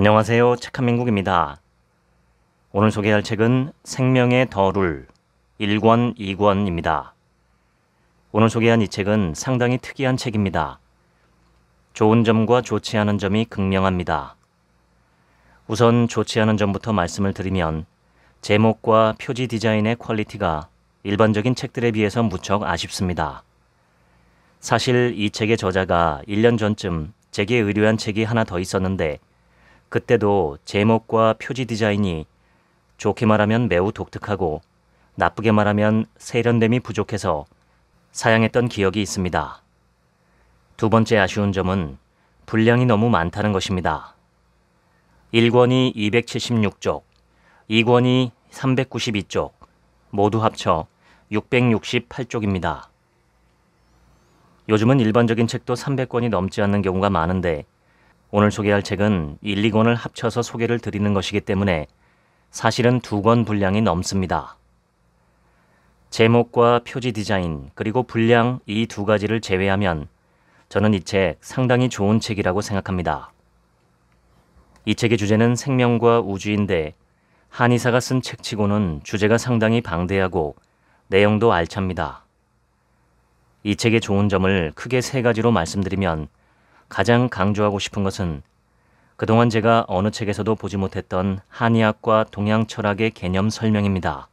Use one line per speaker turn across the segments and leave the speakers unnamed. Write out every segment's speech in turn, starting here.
안녕하세요. 책한민국입니다. 오늘 소개할 책은 생명의 더룰 1권 2권입니다. 오늘 소개한 이 책은 상당히 특이한 책입니다. 좋은 점과 좋지 않은 점이 극명합니다. 우선 좋지 않은 점부터 말씀을 드리면 제목과 표지 디자인의 퀄리티가 일반적인 책들에 비해서 무척 아쉽습니다. 사실 이 책의 저자가 1년 전쯤 제게 의뢰한 책이 하나 더 있었는데 그때도 제목과 표지 디자인이 좋게 말하면 매우 독특하고 나쁘게 말하면 세련됨이 부족해서 사양했던 기억이 있습니다. 두 번째 아쉬운 점은 분량이 너무 많다는 것입니다. 1권이 276쪽, 2권이 392쪽, 모두 합쳐 668쪽입니다. 요즘은 일반적인 책도 300권이 넘지 않는 경우가 많은데 오늘 소개할 책은 1, 2권을 합쳐서 소개를 드리는 것이기 때문에 사실은 두 권 분량이 넘습니다. 제목과 표지 디자인 그리고 분량 이 두 가지를 제외하면 저는 이 책 상당히 좋은 책이라고 생각합니다. 이 책의 주제는 생명과 우주인데 한의사가 쓴 책치고는 주제가 상당히 방대하고 내용도 알찹니다. 이 책의 좋은 점을 크게 세 가지로 말씀드리면 가장 강조하고 싶은 것은 그동안 제가 어느 책에서도 보지 못했던 한의학과 동양 철학의 개념 설명입니다.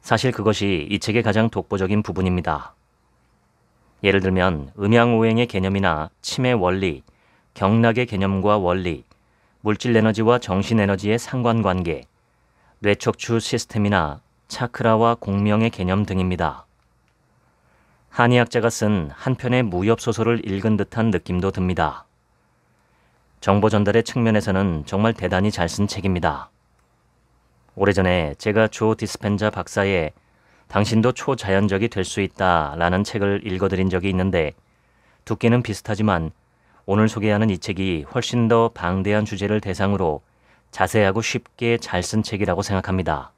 사실 그것이 이 책의 가장 독보적인 부분입니다. 예를 들면 음양오행의 개념이나 침의 원리, 경락의 개념과 원리, 물질 에너지와 정신 에너지의 상관관계, 뇌척추 시스템이나 차크라와 공명의 개념 등입니다. 한의학자가 쓴 한 편의 무협 소설을 읽은 듯한 느낌도 듭니다. 정보 전달의 측면에서는 정말 대단히 잘 쓴 책입니다. 오래전에 제가 조 디스펜자 박사의 당신도 초자연적이 될 수 있다 라는 책을 읽어드린 적이 있는데 두께는 비슷하지만 오늘 소개하는 이 책이 훨씬 더 방대한 주제를 대상으로 자세하고 쉽게 잘 쓴 책이라고 생각합니다.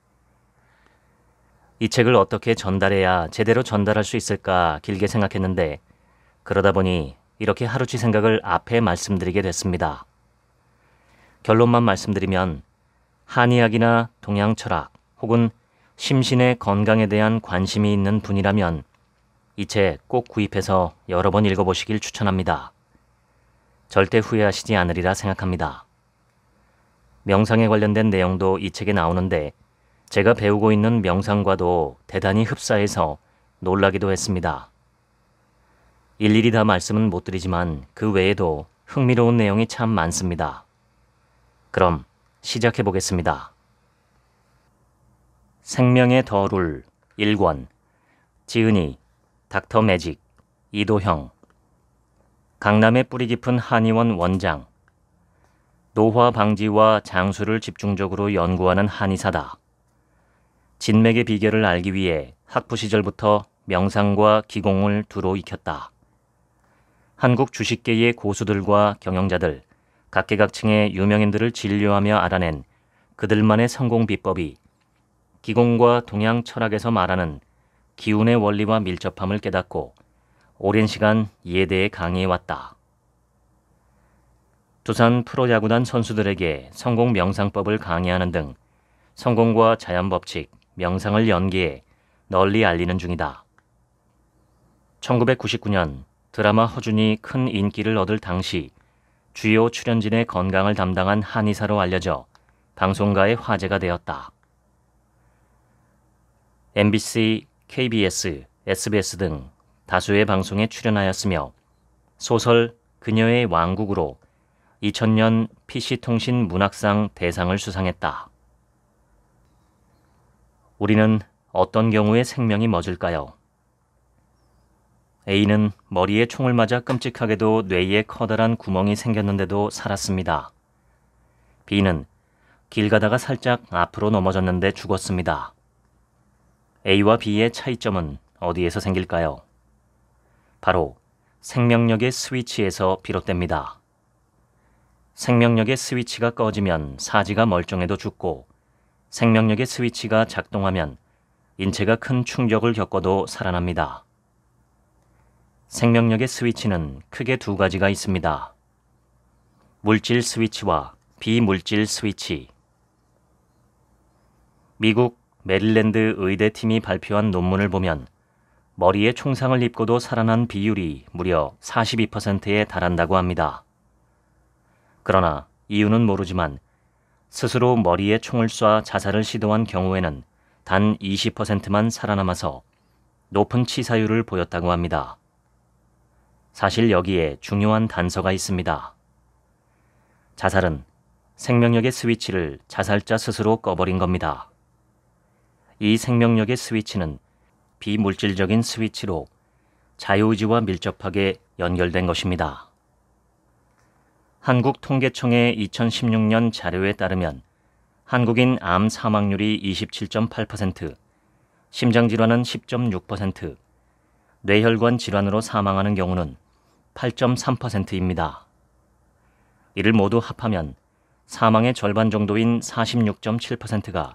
이 책을 어떻게 전달해야 제대로 전달할 수 있을까 길게 생각했는데 그러다 보니 이렇게 하루치 생각을 앞에 말씀드리게 됐습니다. 결론만 말씀드리면 한의학이나 동양 철학 혹은 심신의 건강에 대한 관심이 있는 분이라면 이 책 꼭 구입해서 여러 번 읽어보시길 추천합니다. 절대 후회하시지 않으리라 생각합니다. 명상에 관련된 내용도 이 책에 나오는데 제가 배우고 있는 명상과도 대단히 흡사해서 놀라기도 했습니다. 일일이 다 말씀은 못 드리지만 그 외에도 흥미로운 내용이 참 많습니다. 그럼 시작해 보겠습니다. 생명의 더룰 1권 지은이 닥터 매직 이도형 강남의 뿌리 깊은 한의원 원장 노화 방지와 장수를 집중적으로 연구하는 한의사다. 진맥의 비결을 알기 위해 학부 시절부터 명상과 기공을 두루 익혔다. 한국 주식계의 고수들과 경영자들, 각계각층의 유명인들을 진료하며 알아낸 그들만의 성공 비법이 기공과 동양 철학에서 말하는 기운의 원리와 밀접함을 깨닫고 오랜 시간 이에 대해 강의해왔다. 두산 프로야구단 선수들에게 성공 명상법을 강의하는 등 성공과 자연 법칙, 명상을 연기해 널리 알리는 중이다. 1999년 드라마 허준이 큰 인기를 얻을 당시 주요 출연진의 건강을 담당한 한의사로 알려져 방송가의 화제가 되었다. MBC, KBS, SBS 등 다수의 방송에 출연하였으며 소설 그녀의 왕국으로 2000년 PC통신 문학상 대상을 수상했다. 우리는 어떤 경우에 생명이 멎을까요? A는 머리에 총을 맞아 끔찍하게도 뇌에 커다란 구멍이 생겼는데도 살았습니다. B는 길 가다가 살짝 앞으로 넘어졌는데 죽었습니다. A와 B의 차이점은 어디에서 생길까요? 바로 생명력의 스위치에서 비롯됩니다. 생명력의 스위치가 꺼지면 사지가 멀쩡해도 죽고 생명력의 스위치가 작동하면 인체가 큰 충격을 겪어도 살아납니다. 생명력의 스위치는 크게 두 가지가 있습니다. 물질 스위치와 비물질 스위치. 미국 메릴랜드 의대팀이 발표한 논문을 보면 머리에 총상을 입고도 살아난 비율이 무려 42%에 달한다고 합니다. 그러나 이유는 모르지만 스스로 머리에 총을 쏴 자살을 시도한 경우에는 단 20%만 살아남아서 높은 치사율을 보였다고 합니다. 사실 여기에 중요한 단서가 있습니다. 자살은 생명력의 스위치를 자살자 스스로 꺼버린 겁니다. 이 생명력의 스위치는 비물질적인 스위치로 자유의지와 밀접하게 연결된 것입니다. 한국통계청의 2016년 자료에 따르면 한국인 암 사망률이 27.8%, 심장질환은 10.6%, 뇌혈관 질환으로 사망하는 경우는 8.3%입니다. 이를 모두 합하면 사망의 절반 정도인 46.7%가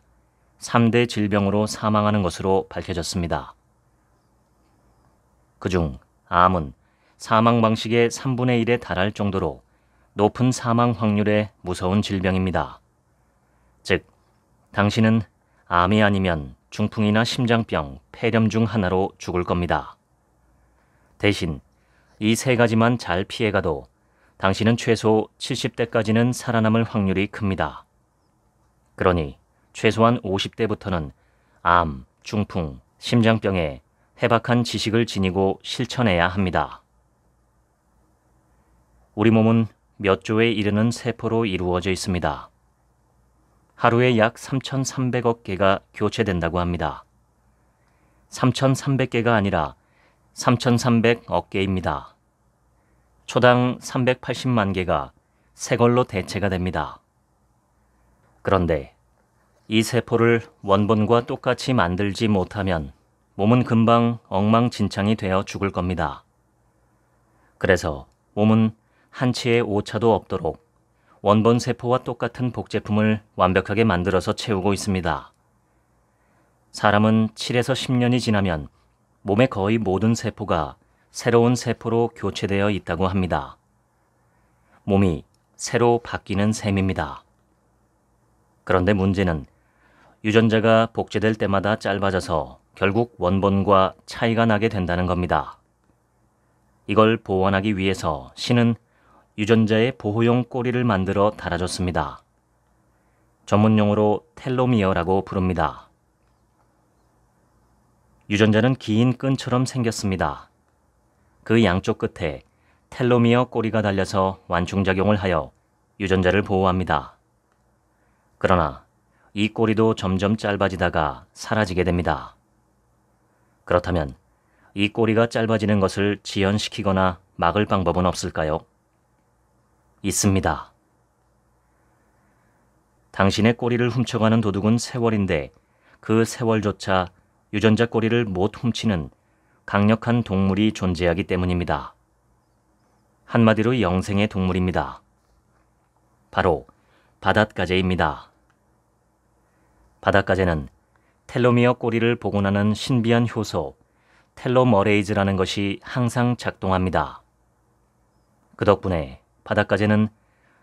3대 질병으로 사망하는 것으로 밝혀졌습니다. 그 중 암은 사망 방식의 3분의 1에 달할 정도로 높은 사망 확률의 무서운 질병입니다. 즉, 당신은 암이 아니면 중풍이나 심장병, 폐렴 중 하나로 죽을 겁니다. 대신 이 세 가지만 잘 피해가도 당신은 최소 70대까지는 살아남을 확률이 큽니다. 그러니 최소한 50대부터는 암, 중풍, 심장병에 해박한 지식을 지니고 실천해야 합니다. 우리 몸은 몇 조에 이르는 세포로 이루어져 있습니다. 하루에 약 3,300억 개가 교체된다고 합니다. 3,300개가 아니라 3,300억 개입니다. 초당 380만 개가 새 걸로 대체가 됩니다. 그런데 이 세포를 원본과 똑같이 만들지 못하면 몸은 금방 엉망진창이 되어 죽을 겁니다. 그래서 몸은 한치의 오차도 없도록 원본 세포와 똑같은 복제품을 완벽하게 만들어서 채우고 있습니다. 사람은 7에서 10년이 지나면 몸의 거의 모든 세포가 새로운 세포로 교체되어 있다고 합니다. 몸이 새로 바뀌는 셈입니다. 그런데 문제는 유전자가 복제될 때마다 짧아져서 결국 원본과 차이가 나게 된다는 겁니다. 이걸 보완하기 위해서 신은 유전자의 보호용 꼬리를 만들어 달아줬습니다. 전문용어로 텔로미어라고 부릅니다. 유전자는 긴 끈처럼 생겼습니다. 그 양쪽 끝에 텔로미어 꼬리가 달려서 완충작용을 하여 유전자를 보호합니다. 그러나 이 꼬리도 점점 짧아지다가 사라지게 됩니다. 그렇다면 이 꼬리가 짧아지는 것을 지연시키거나 막을 방법은 없을까요? 있습니다. 당신의 꼬리를 훔쳐가는 도둑은 세월인데 그 세월조차 유전자 꼬리를 못 훔치는 강력한 동물이 존재하기 때문입니다. 한마디로 영생의 동물입니다. 바로 바닷가재입니다. 바닷가재는 텔로미어 꼬리를 복원하는 신비한 효소 텔로머레이즈라는 것이 항상 작동합니다. 그 덕분에 바닷가재는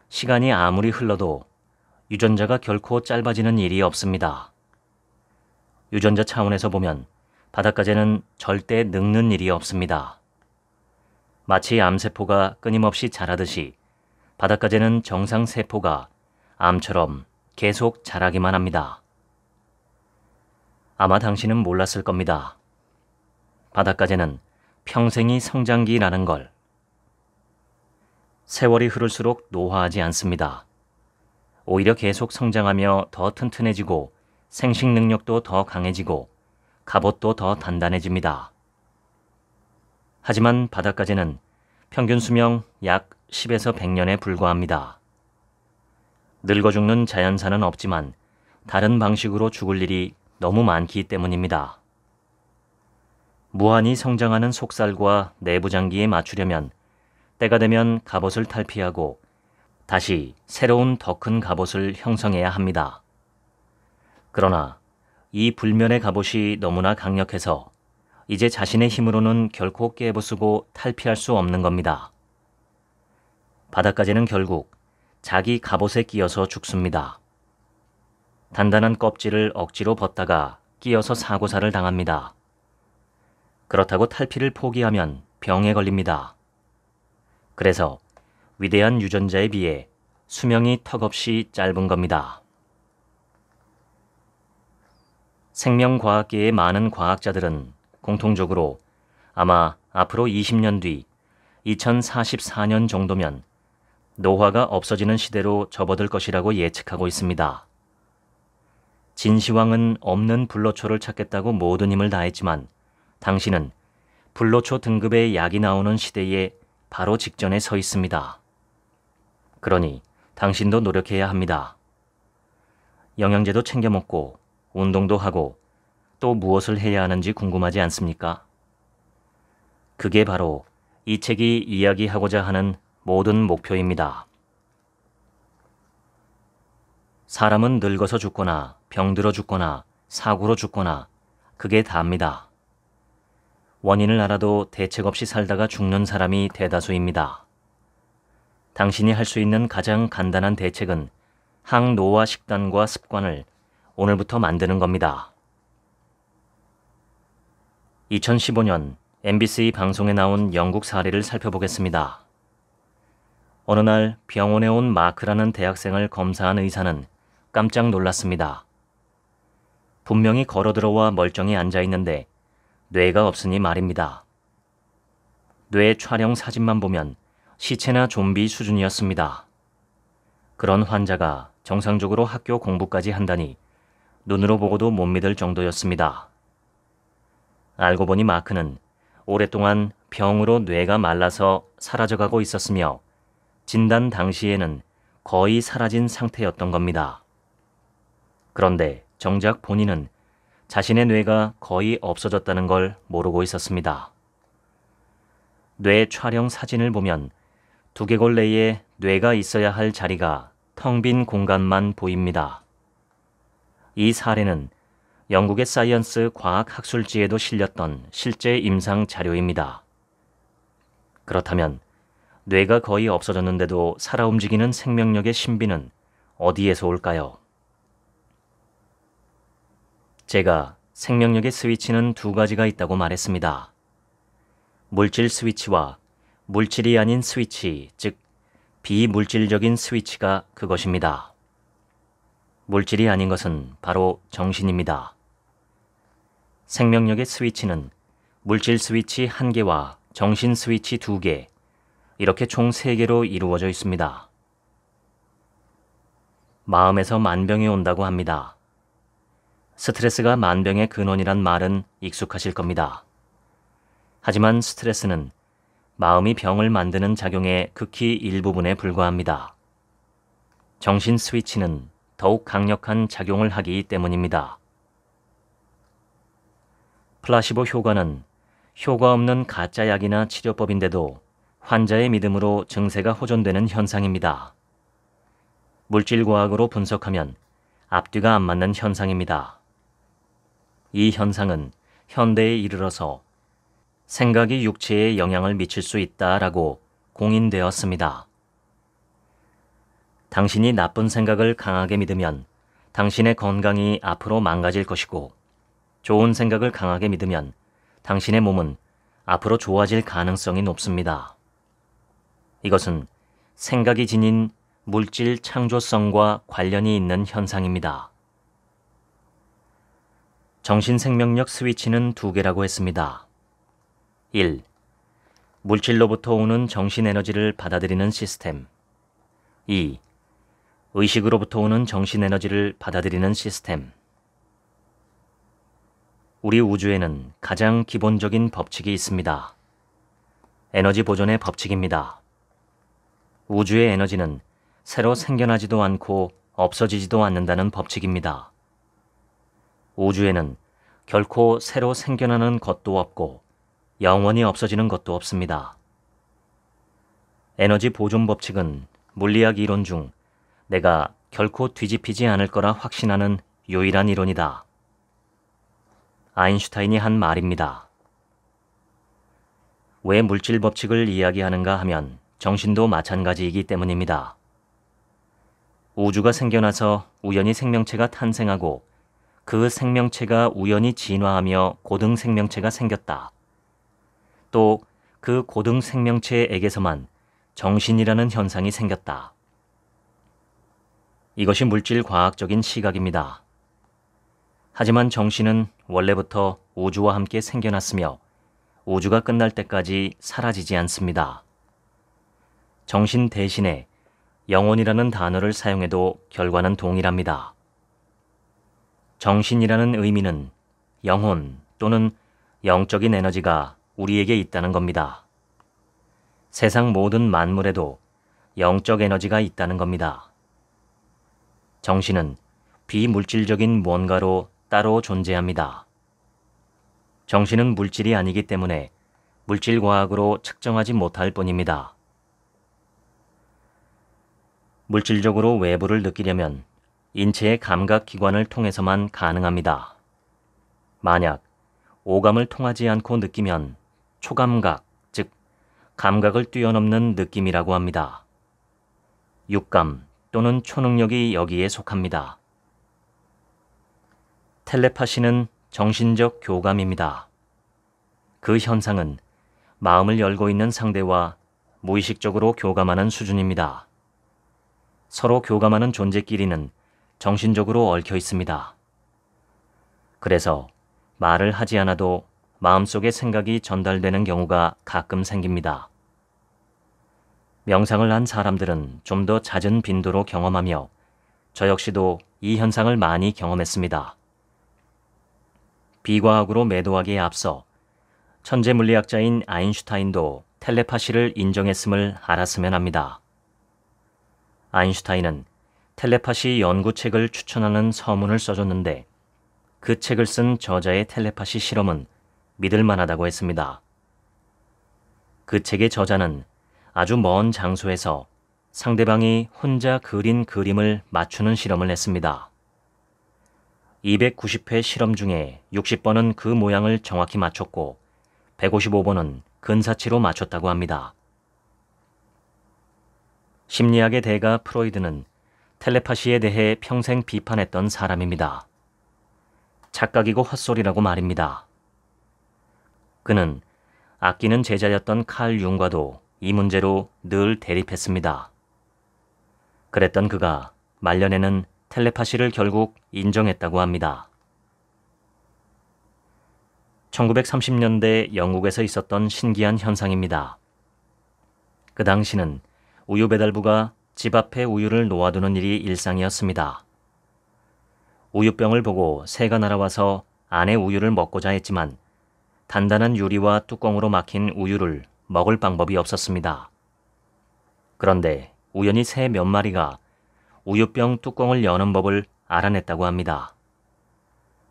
시간이 아무리 흘러도 유전자가 결코 짧아지는 일이 없습니다. 유전자 차원에서 보면 바닷가재는 절대 늙는 일이 없습니다. 마치 암세포가 끊임없이 자라듯이 바닷가재는 정상 세포가 암처럼 계속 자라기만 합니다. 아마 당신은 몰랐을 겁니다. 바닷가재는 평생이 성장기라는 걸. 세월이 흐를수록 노화하지 않습니다. 오히려 계속 성장하며 더 튼튼해지고 생식 능력도 더 강해지고 갑옷도 더 단단해집니다. 하지만 바닷가지는 평균 수명 약 10에서 100년에 불과합니다. 늙어 죽는 자연사는 없지만 다른 방식으로 죽을 일이 너무 많기 때문입니다. 무한히 성장하는 속살과 내부장기에 맞추려면 때가 되면 갑옷을 탈피하고 다시 새로운 더 큰 갑옷을 형성해야 합니다. 그러나 이 불면의 갑옷이 너무나 강력해서 이제 자신의 힘으로는 결코 깨부수고 탈피할 수 없는 겁니다. 바닥까지는 결국 자기 갑옷에 끼어서 죽습니다. 단단한 껍질을 억지로 벗다가 끼어서 사고사를 당합니다. 그렇다고 탈피를 포기하면 병에 걸립니다. 그래서 위대한 유전자에 비해 수명이 턱없이 짧은 겁니다. 생명과학계의 많은 과학자들은 공통적으로 아마 앞으로 20년 뒤 2044년 정도면 노화가 없어지는 시대로 접어들 것이라고 예측하고 있습니다. 진시황은 없는 불로초를 찾겠다고 모든 힘을 다했지만 당신은 불로초 등급의 약이 나오는 시대에 바로 직전에 서 있습니다. 그러니 당신도 노력해야 합니다. 영양제도 챙겨 먹고 운동도 하고 또 무엇을 해야 하는지 궁금하지 않습니까? 그게 바로 이 책이 이야기하고자 하는 모든 목표입니다. 사람은 늙어서 죽거나 병들어 죽거나 사고로 죽거나 그게 다입니다. 원인을 알아도 대책 없이 살다가 죽는 사람이 대다수입니다. 당신이 할 수 있는 가장 간단한 대책은 항노화 식단과 습관을 오늘부터 만드는 겁니다. 2015년 MBC 방송에 나온 영국 사례를 살펴보겠습니다. 어느 날 병원에 온 마크라는 대학생을 검사한 의사는 깜짝 놀랐습니다. 분명히 걸어 들어와 멀쩡히 앉아 있는데 뇌가 없으니 말입니다. 뇌 촬영 사진만 보면 시체나 좀비 수준이었습니다. 그런 환자가 정상적으로 학교 공부까지 한다니 눈으로 보고도 못 믿을 정도였습니다. 알고 보니 마크는 오랫동안 병으로 뇌가 말라서 사라져가고 있었으며 진단 당시에는 거의 사라진 상태였던 겁니다. 그런데 정작 본인은 자신의 뇌가 거의 없어졌다는 걸 모르고 있었습니다. 뇌 촬영 사진을 보면 두개골 내에 뇌가 있어야 할 자리가 텅 빈 공간만 보입니다. 이 사례는 영국의 사이언스 과학학술지에도 실렸던 실제 임상 자료입니다. 그렇다면 뇌가 거의 없어졌는데도 살아 움직이는 생명력의 신비는 어디에서 올까요? 제가 생명력의 스위치는 두 가지가 있다고 말했습니다. 물질 스위치와 물질이 아닌 스위치, 즉 비물질적인 스위치가 그것입니다. 물질이 아닌 것은 바로 정신입니다. 생명력의 스위치는 물질 스위치 한개와 정신 스위치 두개 이렇게 총 세개로 이루어져 있습니다. 마음에서 만병이 온다고 합니다. 스트레스가 만병의 근원이란 말은 익숙하실 겁니다. 하지만 스트레스는 마음이 병을 만드는 작용의 극히 일부분에 불과합니다. 정신 스위치는 더욱 강력한 작용을 하기 때문입니다. 플라시보 효과는 효과 없는 가짜 약이나 치료법인데도 환자의 믿음으로 증세가 호전되는 현상입니다. 물질과학으로 분석하면 앞뒤가 안 맞는 현상입니다. 이 현상은 현대에 이르러서 생각이 육체에 영향을 미칠 수 있다라고 공인되었습니다. 당신이 나쁜 생각을 강하게 믿으면 당신의 건강이 앞으로 망가질 것이고 좋은 생각을 강하게 믿으면 당신의 몸은 앞으로 좋아질 가능성이 높습니다. 이것은 생각이 지닌 물질 창조성과 관련이 있는 현상입니다. 정신생명력 스위치는 두 개라고 했습니다. 1. 물질로부터 오는 정신에너지를 받아들이는 시스템 2. 의식으로부터 오는 정신에너지를 받아들이는 시스템 우리 우주에는 가장 기본적인 법칙이 있습니다. 에너지 보존의 법칙입니다. 우주의 에너지는 새로 생겨나지도 않고 없어지지도 않는다는 법칙입니다. 우주에는 결코 새로 생겨나는 것도 없고 영원히 없어지는 것도 없습니다. 에너지 보존 법칙은 물리학 이론 중 내가 결코 뒤집히지 않을 거라 확신하는 유일한 이론이다. 아인슈타인이 한 말입니다. 왜 물질 법칙을 이야기하는가 하면 정신도 마찬가지이기 때문입니다. 우주가 생겨나서 우연히 생명체가 탄생하고 그 생명체가 우연히 진화하며 고등 생명체가 생겼다. 또 그 고등 생명체에게서만 정신이라는 현상이 생겼다. 이것이 물질 과학적인 시각입니다. 하지만 정신은 원래부터 우주와 함께 생겨났으며 우주가 끝날 때까지 사라지지 않습니다. 정신 대신에 영혼이라는 단어를 사용해도 결과는 동일합니다. 정신이라는 의미는 영혼 또는 영적인 에너지가 우리에게 있다는 겁니다. 세상 모든 만물에도 영적 에너지가 있다는 겁니다. 정신은 비물질적인 무언가로 따로 존재합니다. 정신은 물질이 아니기 때문에 물질과학으로 측정하지 못할 뿐입니다. 물질적으로 외부를 느끼려면 인체의 감각 기관을 통해서만 가능합니다. 만약 오감을 통하지 않고 느끼면 초감각, 즉, 감각을 뛰어넘는 느낌이라고 합니다. 육감 또는 초능력이 여기에 속합니다. 텔레파시는 정신적 교감입니다. 그 현상은 마음을 열고 있는 상대와 무의식적으로 교감하는 수준입니다. 서로 교감하는 존재끼리는 정신적으로 얽혀 있습니다. 그래서 말을 하지 않아도 마음속의 생각이 전달되는 경우가 가끔 생깁니다. 명상을 한 사람들은 좀 더 잦은 빈도로 경험하며 저 역시도 이 현상을 많이 경험했습니다. 비과학으로 매도하기에 앞서 천재 물리학자인 아인슈타인도 텔레파시를 인정했음을 알았으면 합니다. 아인슈타인은 텔레파시 연구책을 추천하는 서문을 써줬는데 그 책을 쓴 저자의 텔레파시 실험은 믿을 만하다고 했습니다. 그 책의 저자는 아주 먼 장소에서 상대방이 혼자 그린 그림을 맞추는 실험을 했습니다. 290회 실험 중에 60번은 그 모양을 정확히 맞췄고 155번은 근사치로 맞췄다고 합니다. 심리학의 대가 프로이드는 텔레파시에 대해 평생 비판했던 사람입니다. 착각이고 헛소리라고 말입니다. 그는 아끼는 제자였던 칼 융과도 이 문제로 늘 대립했습니다. 그랬던 그가 말년에는 텔레파시를 결국 인정했다고 합니다. 1930년대 영국에서 있었던 신기한 현상입니다. 그 당시는 우유 배달부가 집 앞에 우유를 놓아두는 일이 일상이었습니다. 우유병을 보고 새가 날아와서 안에 우유를 먹고자 했지만 단단한 유리와 뚜껑으로 막힌 우유를 먹을 방법이 없었습니다. 그런데 우연히 새 몇 마리가 우유병 뚜껑을 여는 법을 알아냈다고 합니다.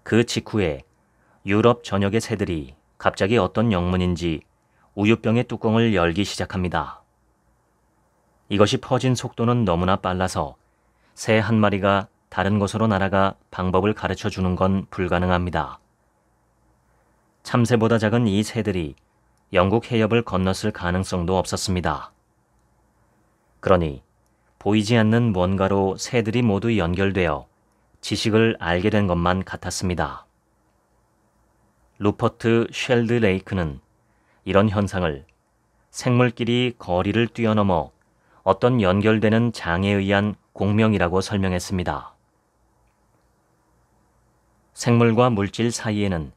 그 직후에 유럽 전역의 새들이 갑자기 어떤 영문인지 우유병의 뚜껑을 열기 시작합니다. 이것이 퍼진 속도는 너무나 빨라서 새 한 마리가 다른 곳으로 날아가 방법을 가르쳐 주는 건 불가능합니다. 참새보다 작은 이 새들이 영국 해협을 건넜을 가능성도 없었습니다. 그러니 보이지 않는 뭔가로 새들이 모두 연결되어 지식을 알게 된 것만 같았습니다. 루퍼트 쉘드 레이크는 이런 현상을 생물끼리 거리를 뛰어넘어 어떤 연결되는 장에 의한 공명이라고 설명했습니다. 생물과 물질 사이에는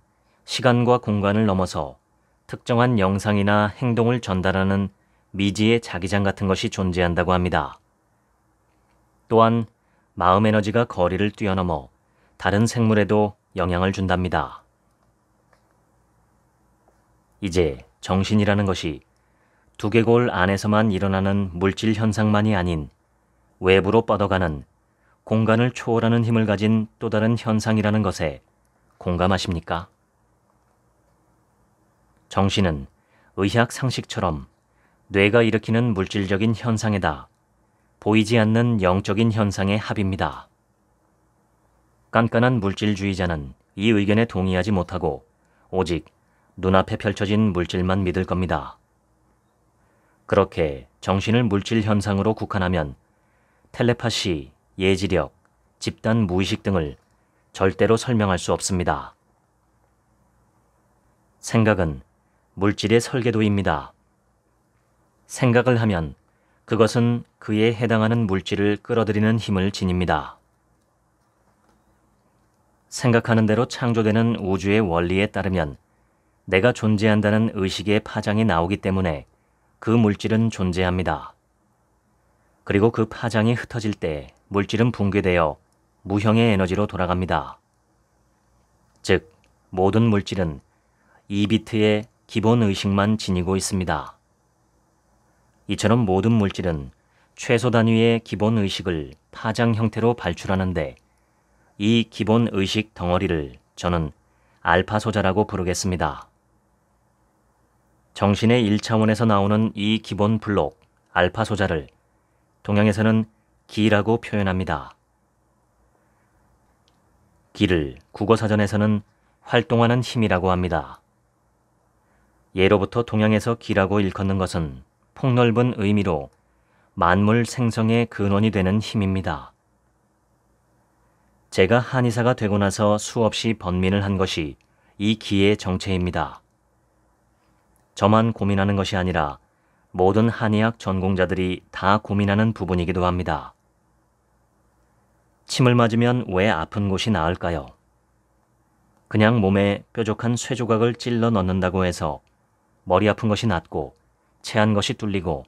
시간과 공간을 넘어서 특정한 영상이나 행동을 전달하는 미지의 자기장 같은 것이 존재한다고 합니다. 또한 마음 에너지가 거리를 뛰어넘어 다른 생물에도 영향을 준답니다. 이제 정신이라는 것이 두개골 안에서만 일어나는 물질 현상만이 아닌 외부로 뻗어가는 공간을 초월하는 힘을 가진 또 다른 현상이라는 것에 공감하십니까? 정신은 의학 상식처럼 뇌가 일으키는 물질적인 현상에다 보이지 않는 영적인 현상의 합입니다. 깐깐한 물질주의자는 이 의견에 동의하지 못하고 오직 눈앞에 펼쳐진 물질만 믿을 겁니다. 그렇게 정신을 물질 현상으로 국한하면 텔레파시, 예지력, 집단 무의식 등을 절대로 설명할 수 없습니다. 생각은 물질의 설계도입니다. 생각을 하면 그것은 그에 해당하는 물질을 끌어들이는 힘을 지닙니다. 생각하는 대로 창조되는 우주의 원리에 따르면 내가 존재한다는 의식의 파장이 나오기 때문에 그 물질은 존재합니다. 그리고 그 파장이 흩어질 때 물질은 붕괴되어 무형의 에너지로 돌아갑니다. 즉, 모든 물질은 이 비트의 기본 의식만 지니고 있습니다. 이처럼 모든 물질은 최소 단위의 기본 의식을 파장 형태로 발출하는데 이 기본 의식 덩어리를 저는 알파 소자라고 부르겠습니다. 정신의 1차원에서 나오는 이 기본 블록 알파 소자를 동양에서는 기라고 표현합니다. 기를 국어사전에서는 활동하는 힘이라고 합니다. 예로부터 동양에서 기라고 일컫는 것은 폭넓은 의미로 만물 생성의 근원이 되는 힘입니다. 제가 한의사가 되고 나서 수없이 번민을 한 것이 이 기의 정체입니다. 저만 고민하는 것이 아니라 모든 한의학 전공자들이 다 고민하는 부분이기도 합니다. 침을 맞으면 왜 아픈 곳이 나을까요? 그냥 몸에 뾰족한 쇠조각을 찔러 넣는다고 해서 머리 아픈 것이 낫고 체한 것이 뚫리고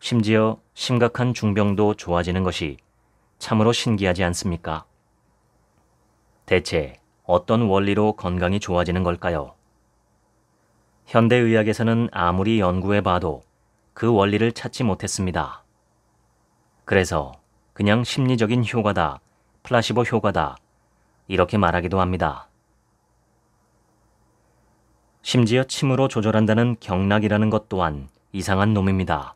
심지어 심각한 중병도 좋아지는 것이 참으로 신기하지 않습니까? 대체 어떤 원리로 건강이 좋아지는 걸까요? 현대의학에서는 아무리 연구해봐도 그 원리를 찾지 못했습니다. 그래서 그냥 심리적인 효과다, 플라시보 효과다, 이렇게 말하기도 합니다. 심지어 침으로 조절한다는 경락이라는 것 또한 이상한 놈입니다.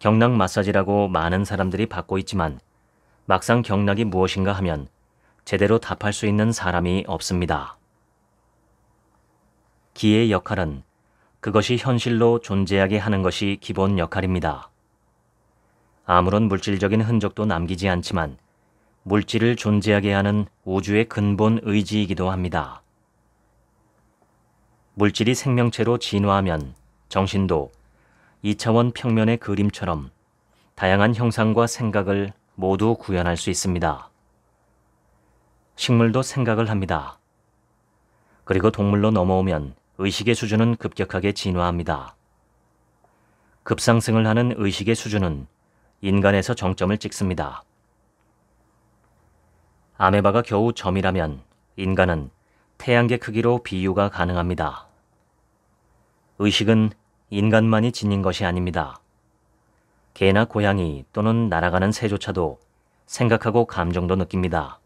경락 마사지라고 많은 사람들이 받고 있지만 막상 경락이 무엇인가 하면 제대로 답할 수 있는 사람이 없습니다. 기의 역할은 그것이 현실로 존재하게 하는 것이 기본 역할입니다. 아무런 물질적인 흔적도 남기지 않지만 물질을 존재하게 하는 우주의 근본 의지이기도 합니다. 물질이 생명체로 진화하면 정신도 2차원 평면의 그림처럼 다양한 형상과 생각을 모두 구현할 수 있습니다. 식물도 생각을 합니다. 그리고 동물로 넘어오면 의식의 수준은 급격하게 진화합니다. 급상승을 하는 의식의 수준은 인간에서 정점을 찍습니다. 아메바가 겨우 점이라면 인간은 태양계 크기로 비유가 가능합니다. 의식은 인간만이 지닌 것이 아닙니다. 개나 고양이 또는 날아가는 새조차도 생각하고 감정도 느낍니다.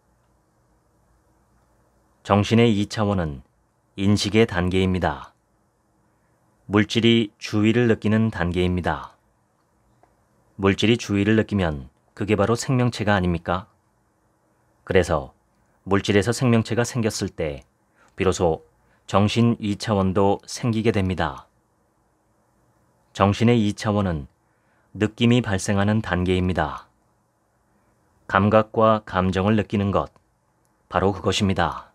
정신의 2차원은 인식의 단계입니다. 물질이 주위를 느끼는 단계입니다. 물질이 주위를 느끼면 그게 바로 생명체가 아닙니까? 그래서 물질에서 생명체가 생겼을 때 비로소 정신 2차원도 생기게 됩니다. 정신의 2차원은 느낌이 발생하는 단계입니다. 감각과 감정을 느끼는 것, 바로 그것입니다.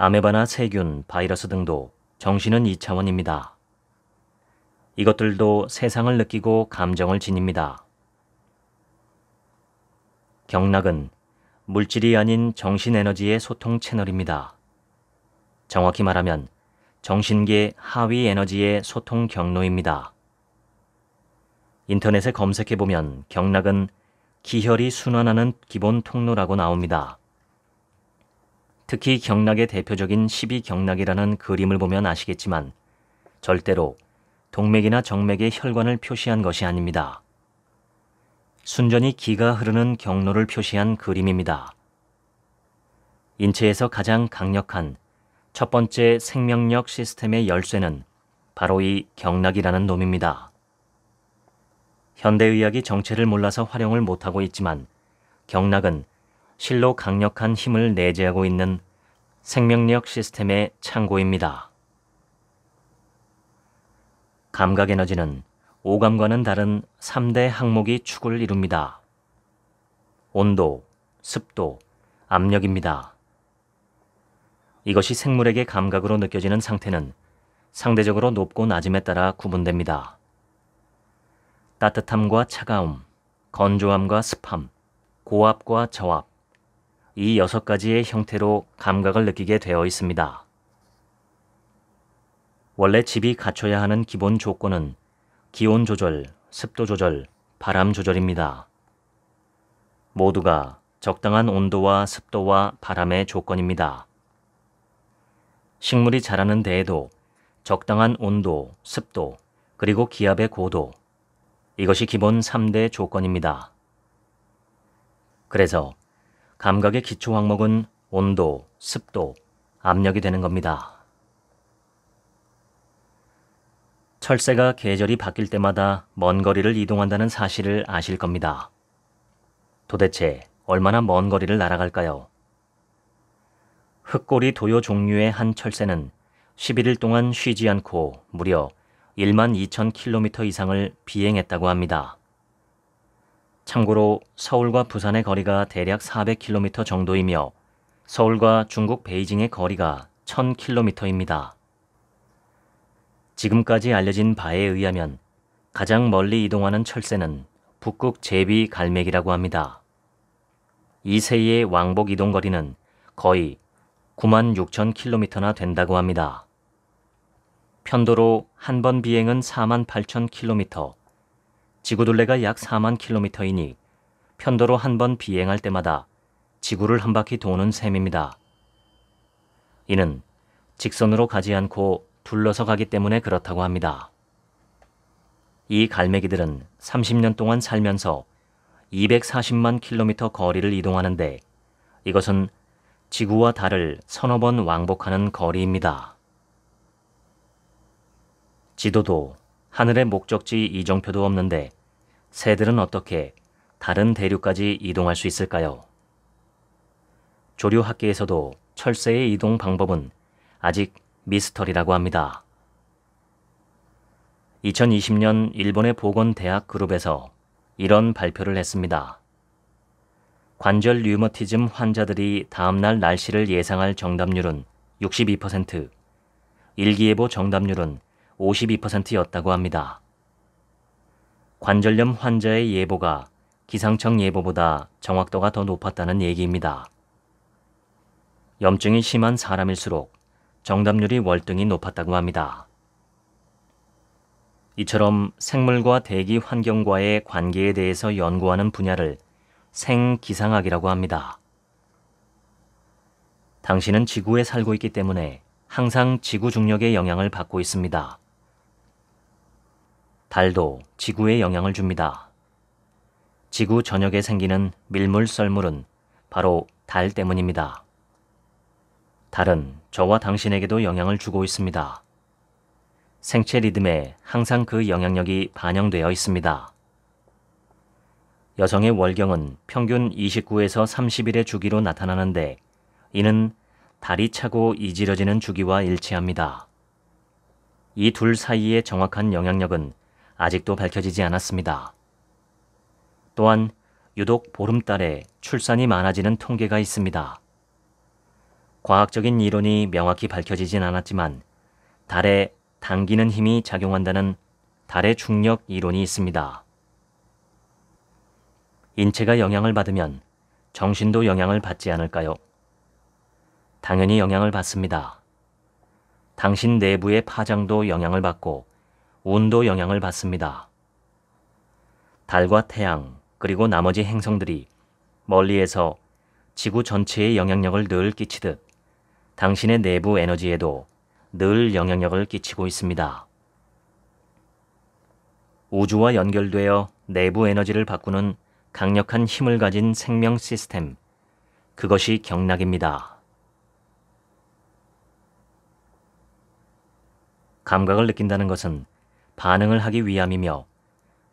아메바나 세균, 바이러스 등도 정신은 2차원입니다 이것들도 세상을 느끼고 감정을 지닙니다. 경락은 물질이 아닌 정신에너지의 소통 채널입니다. 정확히 말하면 정신계 하위 에너지의 소통 경로입니다. 인터넷에 검색해보면 경락은 기혈이 순환하는 기본 통로라고 나옵니다. 특히 경락의 대표적인 12경락이라는 그림을 보면 아시겠지만 절대로 동맥이나 정맥의 혈관을 표시한 것이 아닙니다. 순전히 기가 흐르는 경로를 표시한 그림입니다. 인체에서 가장 강력한 첫 번째 생명력 시스템의 열쇠는 바로 이 경락이라는 놈입니다. 현대의학이 정체를 몰라서 활용을 못하고 있지만 경락은 실로 강력한 힘을 내재하고 있는 생명력 시스템의 창고입니다. 감각 에너지는 오감과는 다른 3대 항목이 축을 이룹니다. 온도, 습도, 압력입니다. 이것이 생물에게 감각으로 느껴지는 상태는 상대적으로 높고 낮음에 따라 구분됩니다. 따뜻함과 차가움, 건조함과 습함, 고압과 저압, 이 여섯 가지의 형태로 감각을 느끼게 되어 있습니다. 원래 집이 갖춰야 하는 기본 조건은 기온 조절, 습도 조절, 바람 조절입니다. 모두가 적당한 온도와 습도와 바람의 조건입니다. 식물이 자라는 데에도 적당한 온도, 습도, 그리고 기압의 고도, 이것이 기본 3대 조건입니다. 그래서 감각의 기초 항목은 온도, 습도, 압력이 되는 겁니다. 철새가 계절이 바뀔 때마다 먼 거리를 이동한다는 사실을 아실 겁니다. 도대체 얼마나 먼 거리를 날아갈까요? 흑꼬리 도요 종류의 한 철새는 11일 동안 쉬지 않고 무려 1만 2천 킬로미터 이상을 비행했다고 합니다. 참고로 서울과 부산의 거리가 대략 400km 정도이며 서울과 중국 베이징의 거리가 1000km입니다. 지금까지 알려진 바에 의하면 가장 멀리 이동하는 철새는 북극 제비 갈매기라고 합니다. 이 새의 왕복 이동 거리는 거의 9만 6천 킬로미터나 된다고 합니다. 편도로 한 번 비행은 4만 8천 킬로미터, 지구둘레가 약 4만 킬로미터이니 편도로 한 번 비행할 때마다 지구를 한 바퀴 도는 셈입니다. 이는 직선으로 가지 않고 둘러서 가기 때문에 그렇다고 합니다. 이 갈매기들은 30년 동안 살면서 240만 킬로미터 거리를 이동하는데 이것은 지구와 달을 서너 번 왕복하는 거리입니다. 지도도 하늘의 목적지 이정표도 없는데 새들은 어떻게 다른 대륙까지 이동할 수 있을까요? 조류학계에서도 철새의 이동 방법은 아직 미스터리라고 합니다. 2020년 일본의 보건대학 그룹에서 이런 발표를 했습니다. 관절 류머티즘 환자들이 다음날 날씨를 예상할 정답률은 62%, 일기예보 정답률은 52%였다고 합니다. 관절염 환자의 예보가 기상청 예보보다 정확도가 더 높았다는 얘기입니다. 염증이 심한 사람일수록 정답률이 월등히 높았다고 합니다. 이처럼 생물과 대기 환경과의 관계에 대해서 연구하는 분야를 생기상학이라고 합니다. 당신은 지구에 살고 있기 때문에 항상 지구 중력의 영향을 받고 있습니다. 달도 지구에 영향을 줍니다. 지구 전역에 생기는 밀물 썰물은 바로 달 때문입니다. 달은 저와 당신에게도 영향을 주고 있습니다. 생체 리듬에 항상 그 영향력이 반영되어 있습니다. 여성의 월경은 평균 29에서 30일의 주기로 나타나는데 이는 달이 차고 이지러지는 주기와 일치합니다. 이 둘 사이의 정확한 영향력은 아직도 밝혀지지 않았습니다. 또한 유독 보름달에 출산이 많아지는 통계가 있습니다. 과학적인 이론이 명확히 밝혀지진 않았지만 달에 당기는 힘이 작용한다는 달의 중력 이론이 있습니다. 인체가 영향을 받으면 정신도 영향을 받지 않을까요? 당연히 영향을 받습니다. 당신 내부의 파장도 영향을 받고 온도 영향을 받습니다. 달과 태양, 그리고 나머지 행성들이 멀리에서 지구 전체에 영향력을 늘 끼치듯 당신의 내부 에너지에도 늘 영향력을 끼치고 있습니다. 우주와 연결되어 내부 에너지를 바꾸는 강력한 힘을 가진 생명 시스템, 그것이 경락입니다. 감각을 느낀다는 것은 반응을 하기 위함이며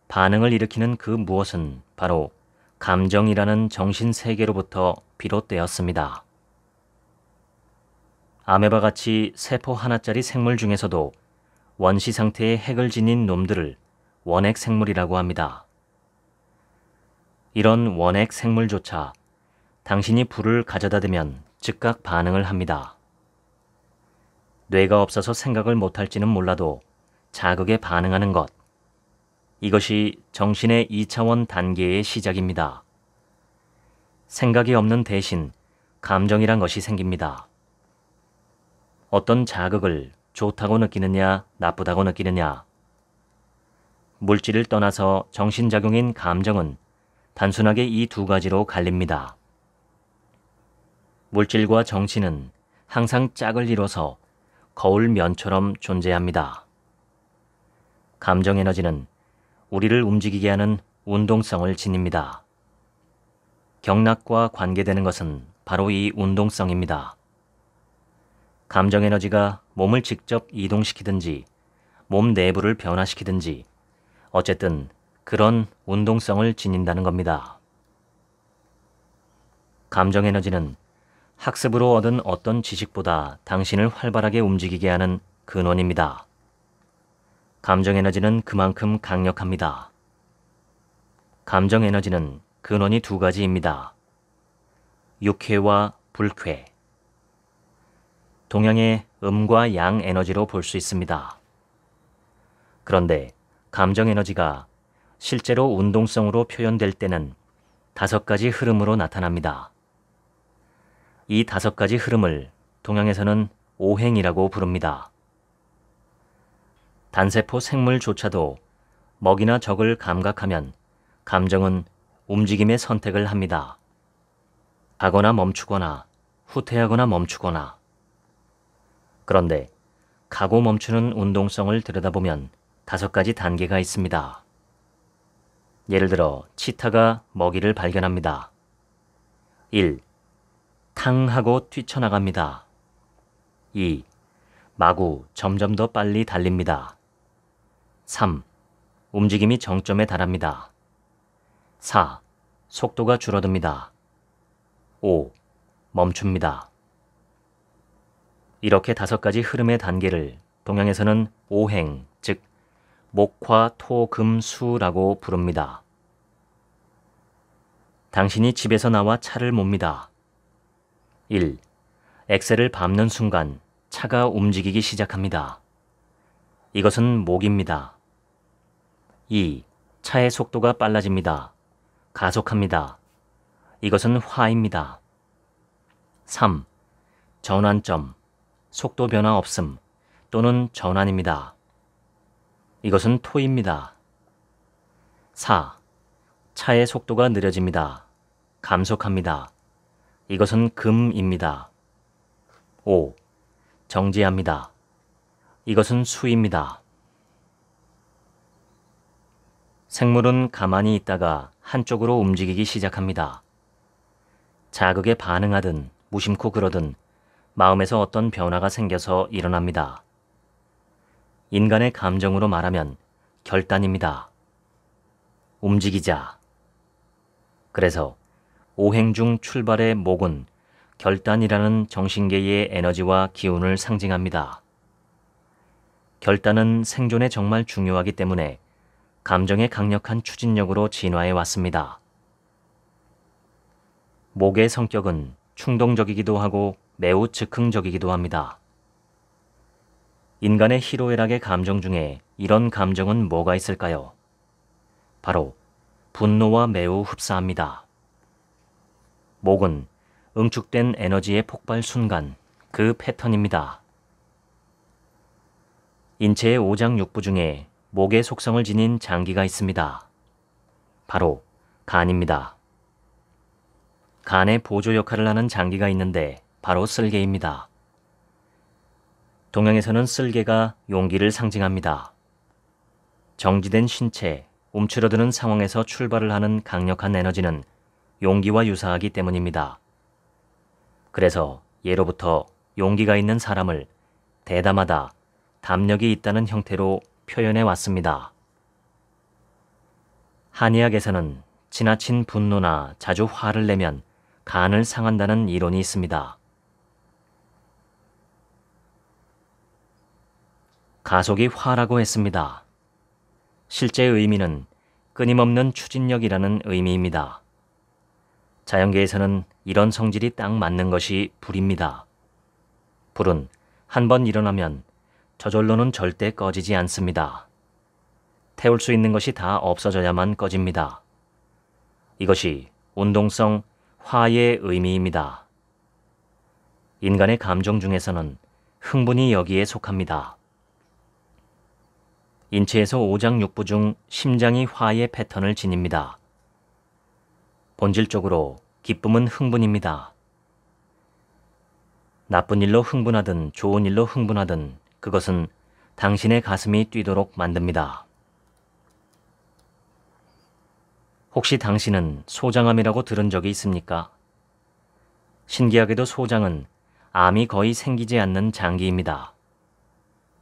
반응을 일으키는 그 무엇은 바로 감정이라는 정신 세계로부터 비롯되었습니다. 아메바 같이 세포 하나짜리 생물 중에서도 원시 상태의 핵을 지닌 놈들을 원핵 생물이라고 합니다. 이런 원핵 생물조차 당신이 불을 가져다 대면 즉각 반응을 합니다. 뇌가 없어서 생각을 못할지는 몰라도 자극에 반응하는 것. 이것이 정신의 2차원 단계의 시작입니다. 생각이 없는 대신 감정이란 것이 생깁니다. 어떤 자극을 좋다고 느끼느냐, 나쁘다고 느끼느냐. 물질을 떠나서 정신작용인 감정은 단순하게 이 두 가지로 갈립니다. 물질과 정신은 항상 짝을 이뤄서 거울 면처럼 존재합니다. 감정 에너지는 우리를 움직이게 하는 운동성을 지닙니다. 경락과 관계되는 것은 바로 이 운동성입니다. 감정 에너지가 몸을 직접 이동시키든지 몸 내부를 변화시키든지 어쨌든 그런 운동성을 지닌다는 겁니다. 감정 에너지는 학습으로 얻은 어떤 지식보다 당신을 활발하게 움직이게 하는 근원입니다. 감정 에너지는 그만큼 강력합니다. 감정 에너지는 근원이 두 가지입니다. 육회와 불쾌. 동양의 음과 양 에너지로 볼 수 있습니다. 그런데 감정 에너지가 실제로 운동성으로 표현될 때는 다섯 가지 흐름으로 나타납니다. 이 다섯 가지 흐름을 동양에서는 오행이라고 부릅니다. 단세포 생물조차도 먹이나 적을 감각하면 감정은 움직임의 선택을 합니다. 가거나 멈추거나 후퇴하거나 멈추거나 그런데 가고 멈추는 운동성을 들여다보면 다섯 가지 단계가 있습니다. 예를 들어 치타가 먹이를 발견합니다. 1. 탕 하고 뛰쳐나갑니다. 2. 마구 점점 더 빨리 달립니다. 3. 움직임이 정점에 달합니다. 4. 속도가 줄어듭니다. 5. 멈춥니다. 이렇게 다섯 가지 흐름의 단계를 동양에서는 오행, 즉 목화, 토, 금, 수라고 부릅니다. 당신이 집에서 나와 차를 몹니다. 1. 엑셀을 밟는 순간 차가 움직이기 시작합니다. 이것은 목입니다. 2. 차의 속도가 빨라집니다. 가속합니다. 이것은 화입니다. 3. 전환점, 속도 변화 없음 또는 전환입니다. 이것은 토입니다. 4. 차의 속도가 느려집니다. 감속합니다. 이것은 금입니다. 5. 정지합니다. 이것은 수입니다. 생물은 가만히 있다가 한쪽으로 움직이기 시작합니다. 자극에 반응하든 무심코 그러든 마음에서 어떤 변화가 생겨서 일어납니다. 인간의 감정으로 말하면 결단입니다. 움직이자. 그래서 오행 중 출발의 목은 결단이라는 정신계의 에너지와 기운을 상징합니다. 결단은 생존에 정말 중요하기 때문에 감정의 강력한 추진력으로 진화해 왔습니다. 목의 성격은 충동적이기도 하고 매우 즉흥적이기도 합니다. 인간의 희로애락의 감정 중에 이런 감정은 뭐가 있을까요? 바로 분노와 매우 흡사합니다. 목은 응축된 에너지의 폭발 순간 그 패턴입니다. 인체의 오장육부 중에 목의 속성을 지닌 장기가 있습니다. 바로 간입니다. 간의 보조 역할을 하는 장기가 있는데 바로 쓸개입니다. 동양에서는 쓸개가 용기를 상징합니다. 정지된 신체, 움츠러드는 상황에서 출발을 하는 강력한 에너지는 용기와 유사하기 때문입니다. 그래서 예로부터 용기가 있는 사람을 대담하다, 담력이 있다는 형태로 표현해 왔습니다. 한의학에서는 지나친 분노나 자주 화를 내면 간을 상한다는 이론이 있습니다. 가속이 화라고 했습니다. 실제 의미는 끊임없는 추진력이라는 의미입니다. 자연계에서는 이런 성질이 딱 맞는 것이 불입니다. 불은 한 번 일어나면 저절로는 절대 꺼지지 않습니다. 태울 수 있는 것이 다 없어져야만 꺼집니다. 이것이 운동성 화의 의미입니다. 인간의 감정 중에서는 흥분이 여기에 속합니다. 인체에서 오장육부중 심장이 화의 패턴을 지닙니다. 본질적으로 기쁨은 흥분입니다. 나쁜 일로 흥분하든 좋은 일로 흥분하든 그것은 당신의 가슴이 뛰도록 만듭니다. 혹시 당신은 소장암이라고 들은 적이 있습니까? 신기하게도 소장은 암이 거의 생기지 않는 장기입니다.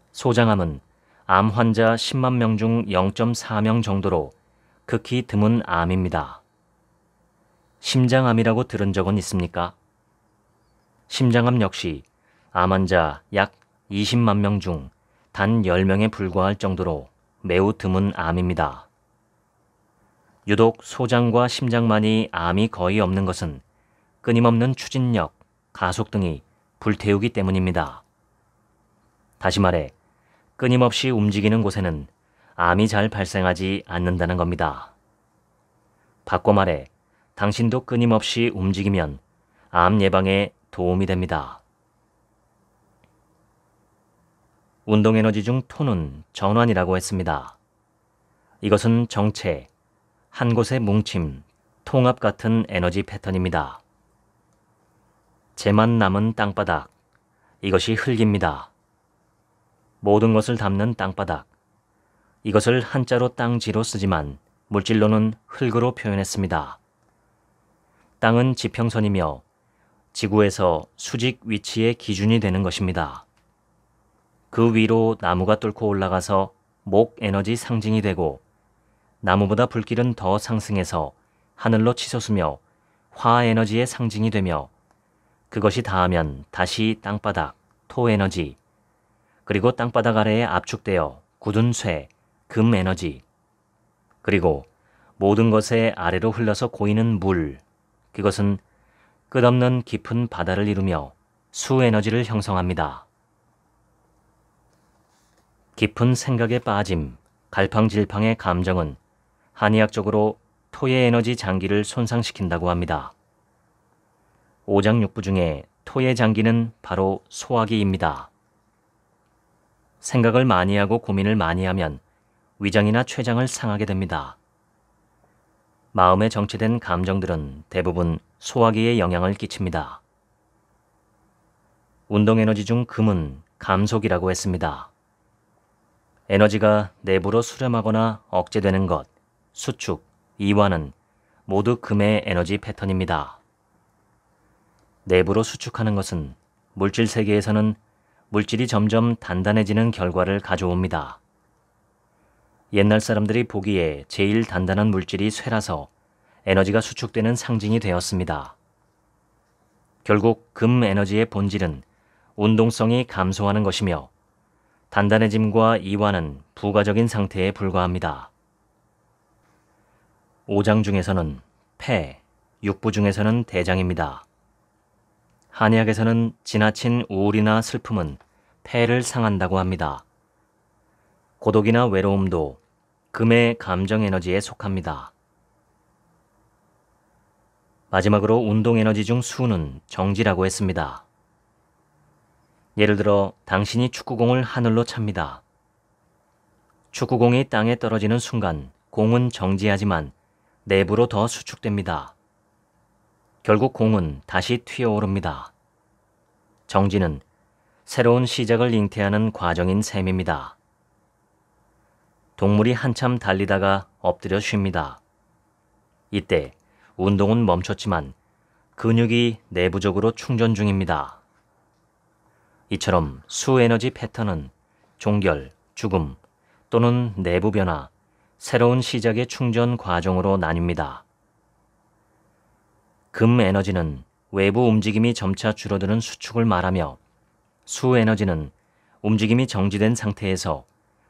소장암은 암 환자 10만 명 중 0.4명 정도로 극히 드문 암입니다. 심장암이라고 들은 적은 있습니까? 심장암 역시 암 환자 약 20만 명 중 단 10명에 불과할 정도로 매우 드문 암입니다. 유독 소장과 심장만이 암이 거의 없는 것은 끊임없는 추진력, 가속 등이 불태우기 때문입니다. 다시 말해, 끊임없이 움직이는 곳에는 암이 잘 발생하지 않는다는 겁니다. 바꿔 말해, 당신도 끊임없이 움직이면 암 예방에 도움이 됩니다. 운동 에너지 중 톤은 전환이라고 했습니다. 이것은 정체, 한 곳의 뭉침, 통합 같은 에너지 패턴입니다. 재만 남은 땅바닥, 이것이 흙입니다. 모든 것을 담는 땅바닥, 이것을 한자로 땅지로 쓰지만 물질로는 흙으로 표현했습니다. 땅은 지평선이며 지구에서 수직 위치의 기준이 되는 것입니다. 그 위로 나무가 뚫고 올라가서 목 에너지 상징이 되고 나무보다 불길은 더 상승해서 하늘로 치솟으며 화 에너지의 상징이 되며 그것이 닿으면 다시 땅바닥, 토 에너지, 그리고 땅바닥 아래에 압축되어 굳은 쇠, 금 에너지, 그리고 모든 것의 아래로 흘러서 고이는 물, 그것은 끝없는 깊은 바다를 이루며 수 에너지를 형성합니다. 깊은 생각에 빠짐, 갈팡질팡의 감정은 한의학적으로 토의 에너지 장기를 손상시킨다고 합니다. 오장육부 중에 토의 장기는 바로 소화기입니다. 생각을 많이 하고 고민을 많이 하면 위장이나 췌장을 상하게 됩니다. 마음에 정체된 감정들은 대부분 소화기에 영향을 끼칩니다. 운동에너지 중 금은 감속이라고 했습니다. 에너지가 내부로 수렴하거나 억제되는 것, 수축, 이완은 모두 금의 에너지 패턴입니다. 내부로 수축하는 것은 물질 세계에서는 물질이 점점 단단해지는 결과를 가져옵니다. 옛날 사람들이 보기에 제일 단단한 물질이 쇠라서 에너지가 수축되는 상징이 되었습니다. 결국 금 에너지의 본질은 운동성이 감소하는 것이며 단단해짐과 이완은 부가적인 상태에 불과합니다. 5장 중에서는 폐, 6부 중에서는 대장입니다. 한의학에서는 지나친 우울이나 슬픔은 폐를 상한다고 합니다. 고독이나 외로움도 금의 감정 에너지에 속합니다. 마지막으로 운동 에너지 중 수는 정지라고 했습니다. 예를 들어 당신이 축구공을 하늘로 찹니다. 축구공이 땅에 떨어지는 순간 공은 정지하지만 내부로 더 수축됩니다. 결국 공은 다시 튀어오릅니다. 정지는 새로운 시작을 잉태하는 과정인 셈입니다. 동물이 한참 달리다가 엎드려 쉽니다. 이때 운동은 멈췄지만 근육이 내부적으로 충전 중입니다. 이처럼 수에너지 패턴은 종결, 죽음 또는 내부 변화, 새로운 시작의 충전 과정으로 나뉩니다. 금 에너지는 외부 움직임이 점차 줄어드는 수축을 말하며 수 에너지는 움직임이 정지된 상태에서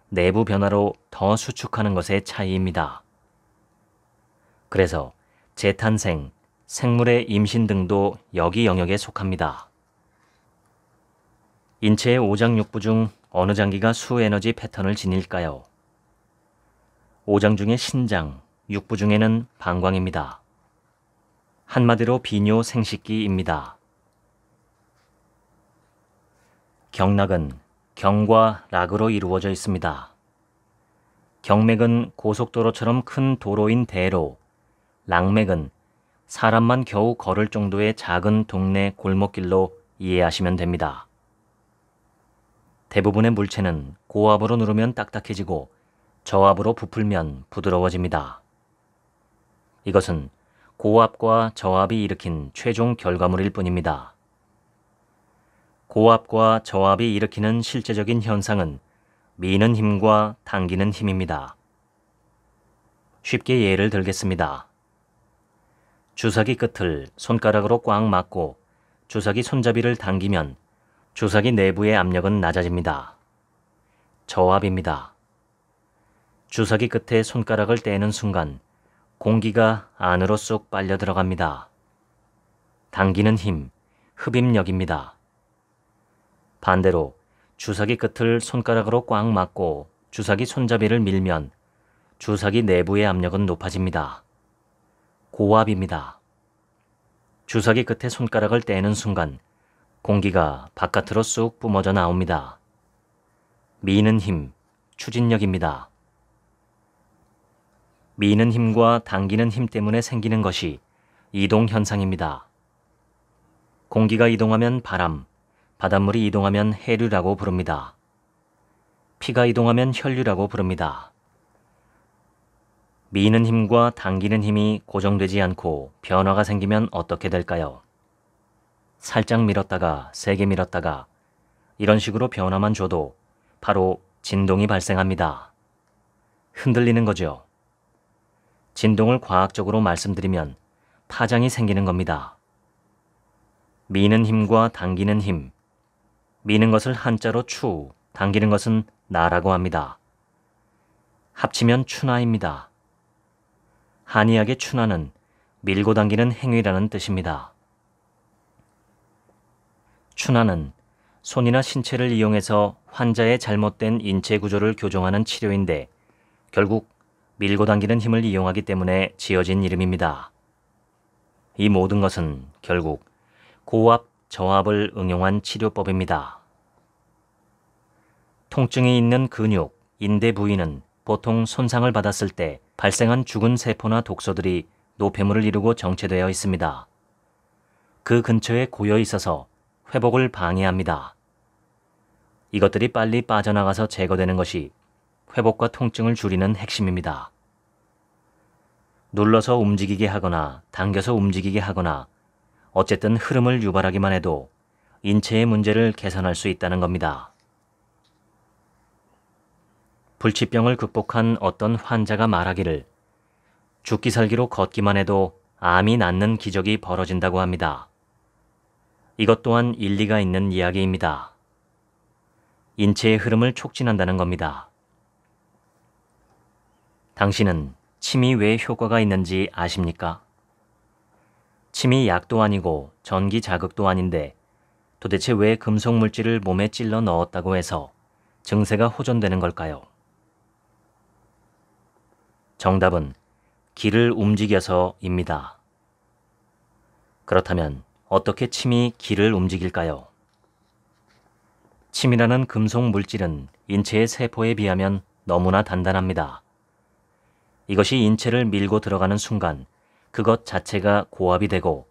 내부 변화로 더 수축하는 것의 차이입니다. 그래서 재탄생, 생물의 임신 등도 여기 영역에 속합니다. 인체의 오장육부 중 어느 장기가 수에너지 패턴을 지닐까요? 오장 중에 신장, 육부 중에는 방광입니다. 한마디로 비뇨 생식기입니다. 경락은 경과 락으로 이루어져 있습니다. 경맥은 고속도로처럼 큰 도로인 대로, 락맥은 사람만 겨우 걸을 정도의 작은 동네 골목길로 이해하시면 됩니다. 대부분의 물체는 고압으로 누르면 딱딱해지고 저압으로 부풀면 부드러워집니다. 이것은 고압과 저압이 일으킨 최종 결과물일 뿐입니다. 고압과 저압이 일으키는 실제적인 현상은 미는 힘과 당기는 힘입니다. 쉽게 예를 들겠습니다. 주사기 끝을 손가락으로 꽉 막고 주사기 손잡이를 당기면 주사기 내부의 압력은 낮아집니다. 저압입니다. 주사기 끝에 손가락을 떼는 순간 공기가 안으로 쏙 빨려 들어갑니다. 당기는 힘, 흡입력입니다. 반대로 주사기 끝을 손가락으로 꽉 막고 주사기 손잡이를 밀면 주사기 내부의 압력은 높아집니다. 고압입니다. 주사기 끝에 손가락을 떼는 순간 공기가 바깥으로 쑥 뿜어져 나옵니다. 미는 힘, 추진력입니다. 미는 힘과 당기는 힘 때문에 생기는 것이 이동 현상입니다. 공기가 이동하면 바람, 바닷물이 이동하면 해류라고 부릅니다. 피가 이동하면 혈류라고 부릅니다. 미는 힘과 당기는 힘이 고정되지 않고 변화가 생기면 어떻게 될까요? 살짝 밀었다가 세게 밀었다가 이런 식으로 변화만 줘도 바로 진동이 발생합니다. 흔들리는 거죠. 진동을 과학적으로 말씀드리면 파장이 생기는 겁니다. 미는 힘과 당기는 힘. 미는 것을 한자로 추, 당기는 것은 나라고 합니다. 합치면 추나입니다. 한의학의 추나는 밀고 당기는 행위라는 뜻입니다. 추나는 손이나 신체를 이용해서 환자의 잘못된 인체 구조를 교정하는 치료인데 결국 밀고 당기는 힘을 이용하기 때문에 지어진 이름입니다. 이 모든 것은 결국 고압 저압을 응용한 치료법입니다. 통증이 있는 근육, 인대 부위는 보통 손상을 받았을 때 발생한 죽은 세포나 독소들이 노폐물을 이루고 정체되어 있습니다. 그 근처에 고여 있어서 회복을 방해합니다. 이것들이 빨리 빠져나가서 제거되는 것이 회복과 통증을 줄이는 핵심입니다. 눌러서 움직이게 하거나 당겨서 움직이게 하거나 어쨌든 흐름을 유발하기만 해도 인체의 문제를 개선할 수 있다는 겁니다. 불치병을 극복한 어떤 환자가 말하기를 죽기 살기로 걷기만 해도 암이 낫는 기적이 벌어진다고 합니다. 이것 또한 일리가 있는 이야기입니다. 인체의 흐름을 촉진한다는 겁니다. 당신은 침이 왜 효과가 있는지 아십니까? 침이 약도 아니고 전기 자극도 아닌데 도대체 왜 금속 물질을 몸에 찔러 넣었다고 해서 증세가 호전되는 걸까요? 정답은 기를 움직여서입니다. 그렇다면 어떻게 침이 기를 움직일까요? 침이라는 금속 물질은 인체의 세포에 비하면 너무나 단단합니다. 이것이 인체를 밀고 들어가는 순간 그것 자체가 고압이 되고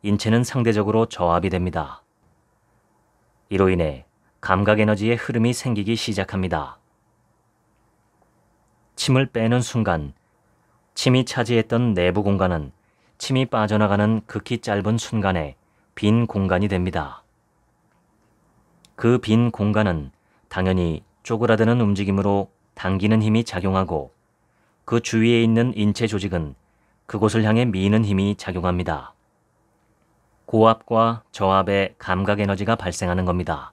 인체는 상대적으로 저압이 됩니다. 이로 인해 감각 에너지의 흐름이 생기기 시작합니다. 침을 빼는 순간 침이 차지했던 내부 공간은 침이 빠져나가는 극히 짧은 순간에 빈 공간이 됩니다. 그 빈 공간은 당연히 쪼그라드는 움직임으로 당기는 힘이 작용하고 그 주위에 있는 인체 조직은 그곳을 향해 미는 힘이 작용합니다. 고압과 저압의 감각 에너지가 발생하는 겁니다.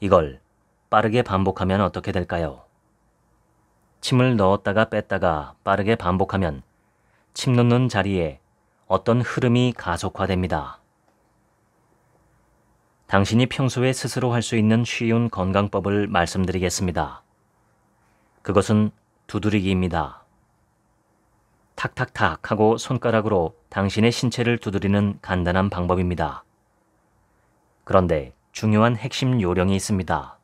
이걸 빠르게 반복하면 어떻게 될까요? 침을 넣었다가 뺐다가 빠르게 반복하면 침 놓는 자리에 어떤 흐름이 가속화됩니다. 당신이 평소에 스스로 할 수 있는 쉬운 건강법을 말씀드리겠습니다. 그것은 두드리기입니다. 탁탁탁 하고 손가락으로 당신의 신체를 두드리는 간단한 방법입니다. 그런데 중요한 핵심 요령이 있습니다.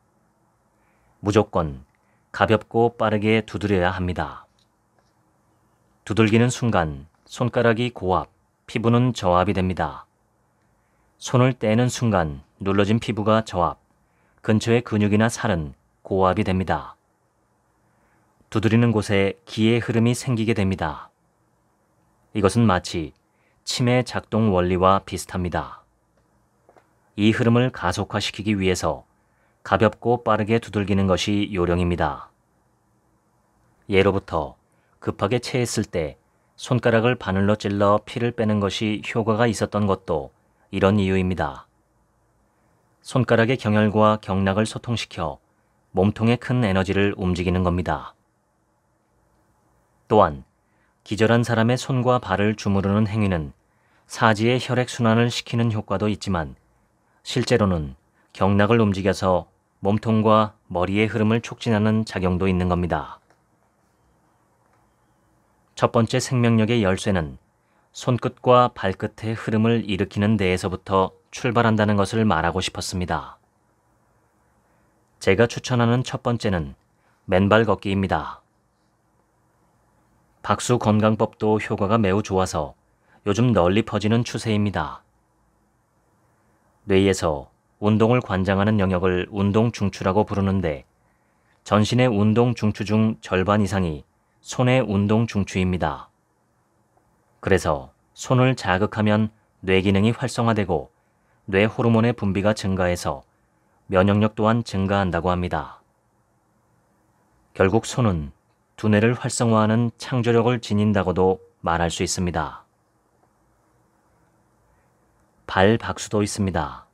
무조건 가볍고 빠르게 두드려야 합니다. 두들기는 순간 손가락이 고압, 피부는 저압이 됩니다. 손을 떼는 순간 눌러진 피부가 저압, 근처의 근육이나 살은 고압이 됩니다. 두드리는 곳에 기의 흐름이 생기게 됩니다. 이것은 마치 치매 작동 원리와 비슷합니다. 이 흐름을 가속화시키기 위해서 가볍고 빠르게 두들기는 것이 요령입니다. 예로부터 급하게 체했을 때 손가락을 바늘로 찔러 피를 빼는 것이 효과가 있었던 것도 이런 이유입니다. 손가락의 경혈과 경락을 소통시켜 몸통에큰 에너지를 움직이는 겁니다. 또한 기절한 사람의 손과 발을 주무르는 행위는 사지의 혈액순환을 시키는 효과도 있지만 실제로는 경락을 움직여서 몸통과 머리의 흐름을 촉진하는 작용도 있는 겁니다. 첫 번째 생명력의 열쇠는 손끝과 발끝의 흐름을 일으키는 데에서부터 출발한다는 것을 말하고 싶었습니다. 제가 추천하는 첫 번째는 맨발 걷기입니다. 박수 건강법도 효과가 매우 좋아서 요즘 널리 퍼지는 추세입니다. 뇌에서 운동을 관장하는 영역을 운동 중추라고 부르는데 전신의 운동 중추 중 절반 이상이 손의 운동 중추입니다. 그래서 손을 자극하면 뇌 기능이 활성화되고 뇌 호르몬의 분비가 증가해서 면역력 또한 증가한다고 합니다. 결국 손은 두뇌를 활성화하는 창조력을 지닌다고도 말할 수 있습니다. 발 박수도 있습니다.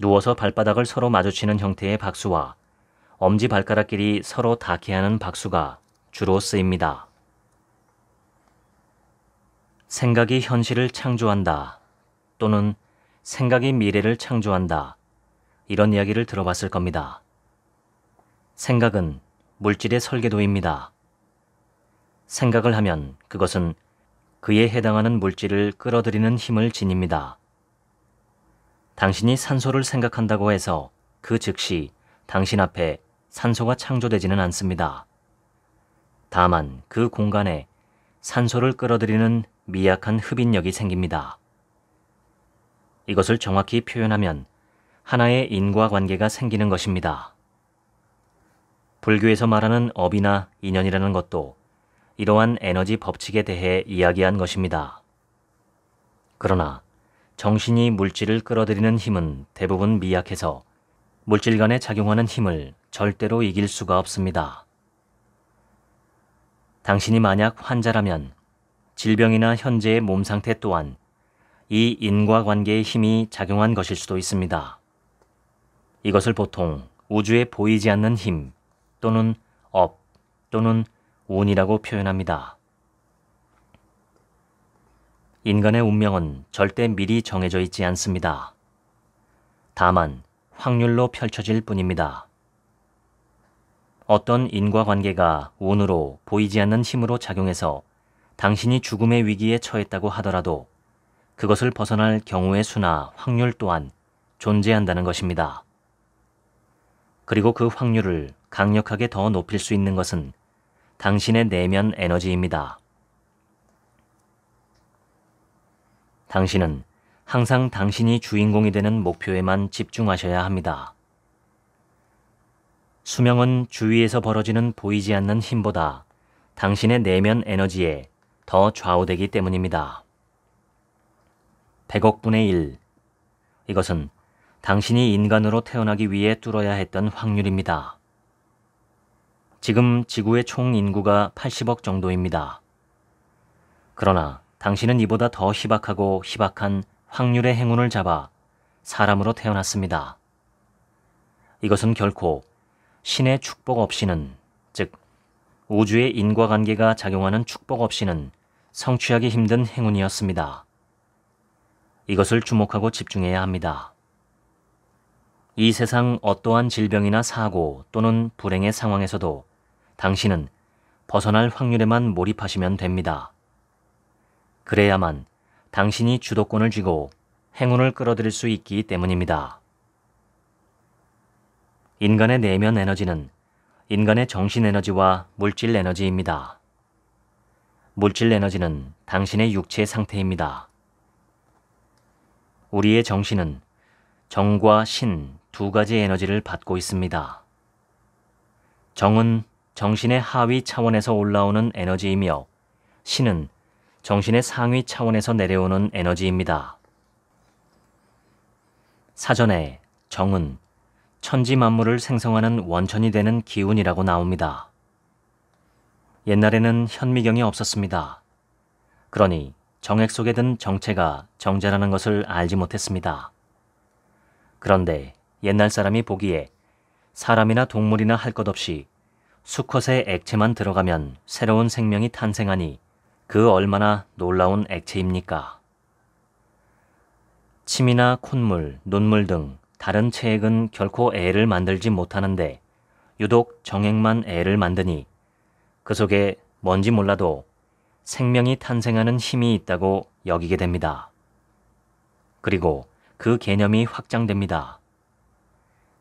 누워서 발바닥을 서로 마주치는 형태의 박수와 엄지 발가락끼리 서로 닿게 하는 박수가 주로 쓰입니다. 생각이 현실을 창조한다 또는 생각이 미래를 창조한다 이런 이야기를 들어봤을 겁니다. 생각은 물질의 설계도입니다. 생각을 하면 그것은 그에 해당하는 물질을 끌어들이는 힘을 지닙니다. 당신이 산소를 생각한다고 해서 그 즉시 당신 앞에 산소가 창조되지는 않습니다. 다만 그 공간에 산소를 끌어들이는 미약한 흡인력이 생깁니다. 이것을 정확히 표현하면 하나의 인과관계가 생기는 것입니다. 불교에서 말하는 업이나 인연이라는 것도 이러한 에너지 법칙에 대해 이야기한 것입니다. 그러나 정신이 물질을 끌어들이는 힘은 대부분 미약해서 물질 간에 작용하는 힘을 절대로 이길 수가 없습니다. 당신이 만약 환자라면 질병이나 현재의 몸 상태 또한 이 인과관계의 힘이 작용한 것일 수도 있습니다. 이것을 보통 우주에 보이지 않는 힘 또는 업 또는 운이라고 표현합니다. 인간의 운명은 절대 미리 정해져 있지 않습니다. 다만 확률로 펼쳐질 뿐입니다. 어떤 인과관계가 운으로 보이지 않는 힘으로 작용해서 당신이 죽음의 위기에 처했다고 하더라도 그것을 벗어날 경우의 수나 확률 또한 존재한다는 것입니다. 그리고 그 확률을 강력하게 더 높일 수 있는 것은 당신의 내면 에너지입니다. 당신은 항상 당신이 주인공이 되는 목표에만 집중하셔야 합니다. 수명은 주위에서 벌어지는 보이지 않는 힘보다 당신의 내면 에너지에 더 좌우되기 때문입니다. 100억분의 1. 이것은 당신이 인간으로 태어나기 위해 뚫어야 했던 확률입니다. 지금 지구의 총 인구가 80억 정도입니다. 그러나 당신은 이보다 더 희박하고 희박한 확률의 행운을 잡아 사람으로 태어났습니다. 이것은 결코 신의 축복 없이는 즉 우주의 인과관계가 작용하는 축복 없이는 성취하기 힘든 행운이었습니다. 이것을 주목하고 집중해야 합니다. 이 세상 어떠한 질병이나 사고 또는 불행의 상황에서도 당신은 벗어날 확률에만 몰입하시면 됩니다. 그래야만 당신이 주도권을 쥐고 행운을 끌어들일 수 있기 때문입니다. 인간의 내면 에너지는 인간의 정신 에너지와 물질 에너지입니다. 물질 에너지는 당신의 육체 상태입니다. 우리의 정신은 정과 신 두 가지 에너지를 받고 있습니다. 정은 정신의 하위 차원에서 올라오는 에너지이며 신은 정신의 상위 차원에서 내려오는 에너지입니다. 사전에 정은 천지 만물을 생성하는 원천이 되는 기운이라고 나옵니다. 옛날에는 현미경이 없었습니다. 그러니 정액 속에 든 정체가 정자라는 것을 알지 못했습니다. 그런데 옛날 사람이 보기에 사람이나 동물이나 할 것 없이 수컷의 액체만 들어가면 새로운 생명이 탄생하니 그 얼마나 놀라운 액체입니까? 침이나 콧물, 눈물 등 다른 체액은 결코 애를 만들지 못하는데 유독 정액만 애를 만드니 그 속에 뭔지 몰라도 생명이 탄생하는 힘이 있다고 여기게 됩니다. 그리고 그 개념이 확장됩니다.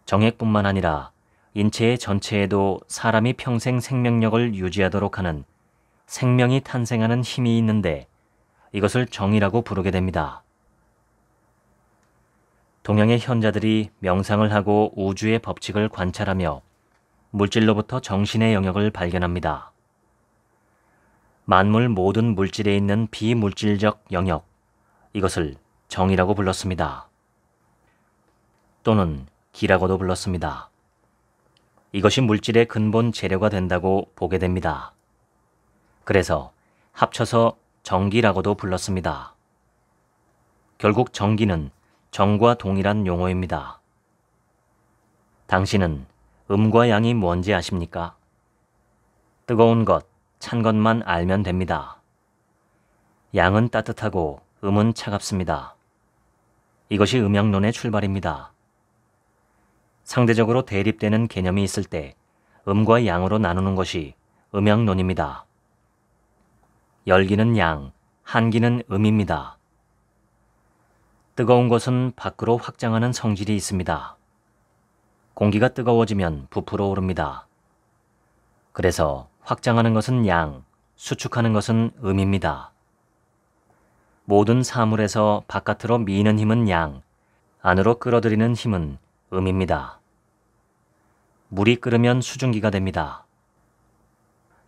정액뿐만 아니라 인체의 전체에도 사람이 평생 생명력을 유지하도록 하는 생명이 탄생하는 힘이 있는데 이것을 정이라고 부르게 됩니다. 동양의 현자들이 명상을 하고 우주의 법칙을 관찰하며 물질로부터 정신의 영역을 발견합니다. 만물 모든 물질에 있는 비물질적 영역, 이것을 정이라고 불렀습니다. 또는 기라고도 불렀습니다. 이것이 물질의 근본 재료가 된다고 보게 됩니다. 그래서 합쳐서 정기라고도 불렀습니다. 결국 정기는 정과 동일한 용어입니다. 당신은 음과 양이 뭔지 아십니까? 뜨거운 것, 찬 것만 알면 됩니다. 양은 따뜻하고 음은 차갑습니다. 이것이 음양론의 출발입니다. 상대적으로 대립되는 개념이 있을 때 음과 양으로 나누는 것이 음양론입니다. 열기는 양, 한기는 음입니다. 뜨거운 것은 밖으로 확장하는 성질이 있습니다. 공기가 뜨거워지면 부풀어 오릅니다. 그래서 확장하는 것은 양, 수축하는 것은 음입니다. 모든 사물에서 바깥으로 미는 힘은 양, 안으로 끌어들이는 힘은 음입니다. 물이 끓으면 수증기가 됩니다.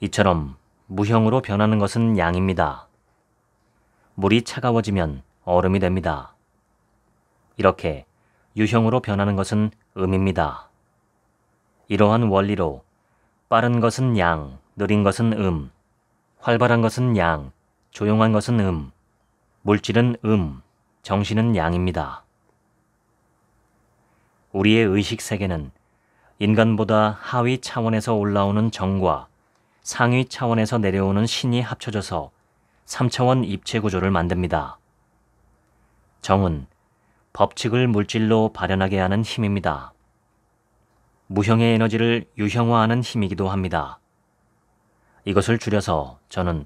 이처럼 무형으로 변하는 것은 양입니다. 물이 차가워지면 얼음이 됩니다. 이렇게 유형으로 변하는 것은 음입니다. 이러한 원리로 빠른 것은 양, 느린 것은 음, 활발한 것은 양, 조용한 것은 음, 물질은 음, 정신은 양입니다. 우리의 의식 세계는 인간보다 하위 차원에서 올라오는 정과 상위 차원에서 내려오는 신이 합쳐져서 3차원 입체 구조를 만듭니다. 정은 법칙을 물질로 발현하게 하는 힘입니다. 무형의 에너지를 유형화하는 힘이기도 합니다. 이것을 줄여서 저는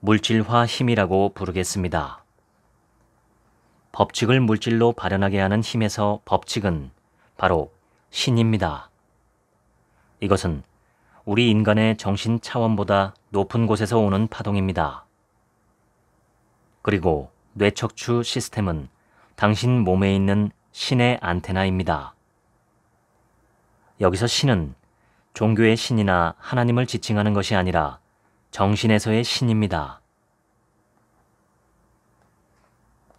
물질화 힘이라고 부르겠습니다. 법칙을 물질로 발현하게 하는 힘에서 법칙은 바로 신입니다. 이것은 우리 인간의 정신 차원보다 높은 곳에서 오는 파동입니다. 그리고 뇌척추 시스템은 당신 몸에 있는 신의 안테나입니다. 여기서 신은 종교의 신이나 하나님을 지칭하는 것이 아니라 정신에서의 신입니다.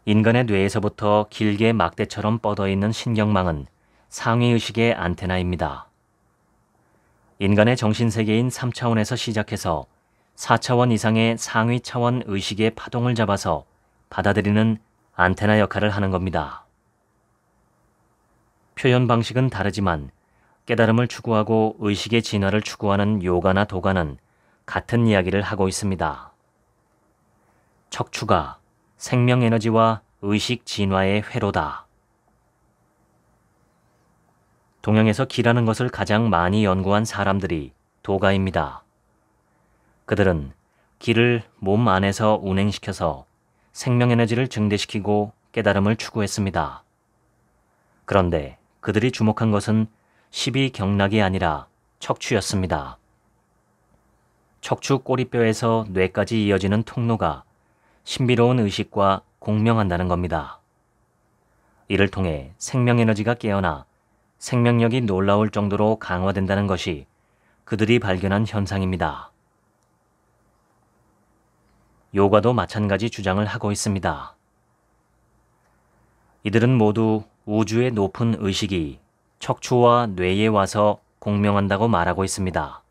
인간의 뇌에서부터 길게 막대처럼 뻗어 있는 신경망은 상위의식의 안테나입니다. 인간의 정신세계인 3차원에서 시작해서 4차원 이상의 상위 차원 의식의 파동을 잡아서 받아들이는 안테나 역할을 하는 겁니다. 표현 방식은 다르지만 깨달음을 추구하고 의식의 진화를 추구하는 요가나 도가는 같은 이야기를 하고 있습니다. 척추가 생명에너지와 의식 진화의 회로다. 동양에서 기라는 것을 가장 많이 연구한 사람들이 도가입니다. 그들은 기를 몸 안에서 운행시켜서 생명에너지를 증대시키고 깨달음을 추구했습니다. 그런데 그들이 주목한 것은 12 경락이 아니라 척추였습니다. 척추 꼬리뼈에서 뇌까지 이어지는 통로가 신비로운 의식과 공명한다는 겁니다. 이를 통해 생명에너지가 깨어나 생명력이 놀라울 정도로 강화된다는 것이 그들이 발견한 현상입니다. 요가도 마찬가지 주장을 하고 있습니다. 이들은 모두 우주의 높은 의식이 척추와 뇌에 와서 공명한다고 말하고 있습니다.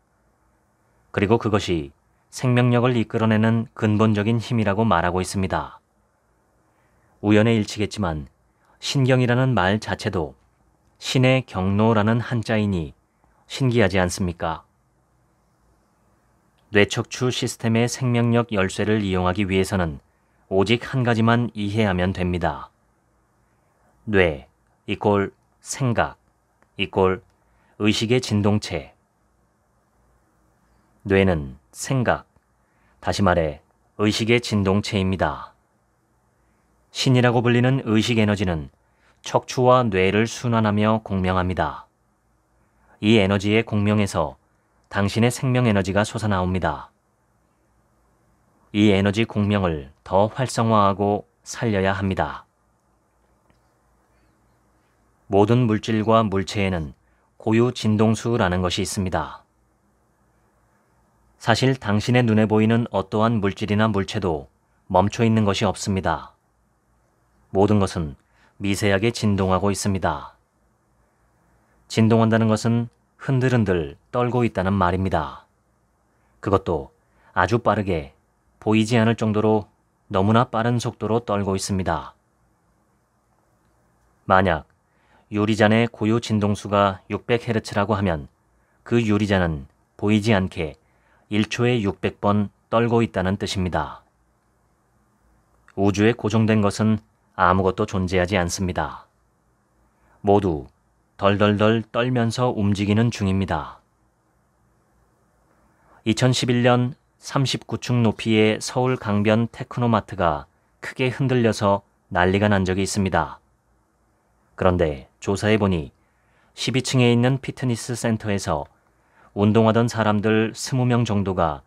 그리고 그것이 생명력을 이끌어내는 근본적인 힘이라고 말하고 있습니다. 우연의 일치겠지만 신경이라는 말 자체도 신의 경로라는 한자이니 신기하지 않습니까? 뇌척추 시스템의 생명력 열쇠를 이용하기 위해서는 오직 한 가지만 이해하면 됩니다. 뇌, 이꼴 생각, 이꼴 의식의 진동체. 뇌는 생각, 다시 말해 의식의 진동체입니다. 신이라고 불리는 의식 에너지는 척추와 뇌를 순환하며 공명합니다. 이 에너지의 공명에서 당신의 생명 에너지가 솟아나옵니다. 이 에너지 공명을 더 활성화하고 살려야 합니다. 모든 물질과 물체에는 고유 진동수라는 것이 있습니다. 사실 당신의 눈에 보이는 어떠한 물질이나 물체도 멈춰 있는 것이 없습니다. 모든 것은 미세하게 진동하고 있습니다. 진동한다는 것은 흔들흔들 떨고 있다는 말입니다. 그것도 아주 빠르게 보이지 않을 정도로 너무나 빠른 속도로 떨고 있습니다. 만약 유리잔의 고유 진동수가 600Hz라고 하면 그 유리잔은 보이지 않게 1초에 600번 떨고 있다는 뜻입니다. 우주에 고정된 것은 아무것도 존재하지 않습니다. 모두 덜덜덜 떨면서 움직이는 중입니다. 2011년 39층 높이의 서울 강변 테크노마트가 크게 흔들려서 난리가 난 적이 있습니다. 그런데 조사해보니 12층에 있는 피트니스 센터에서 운동하던 사람들 20명 정도가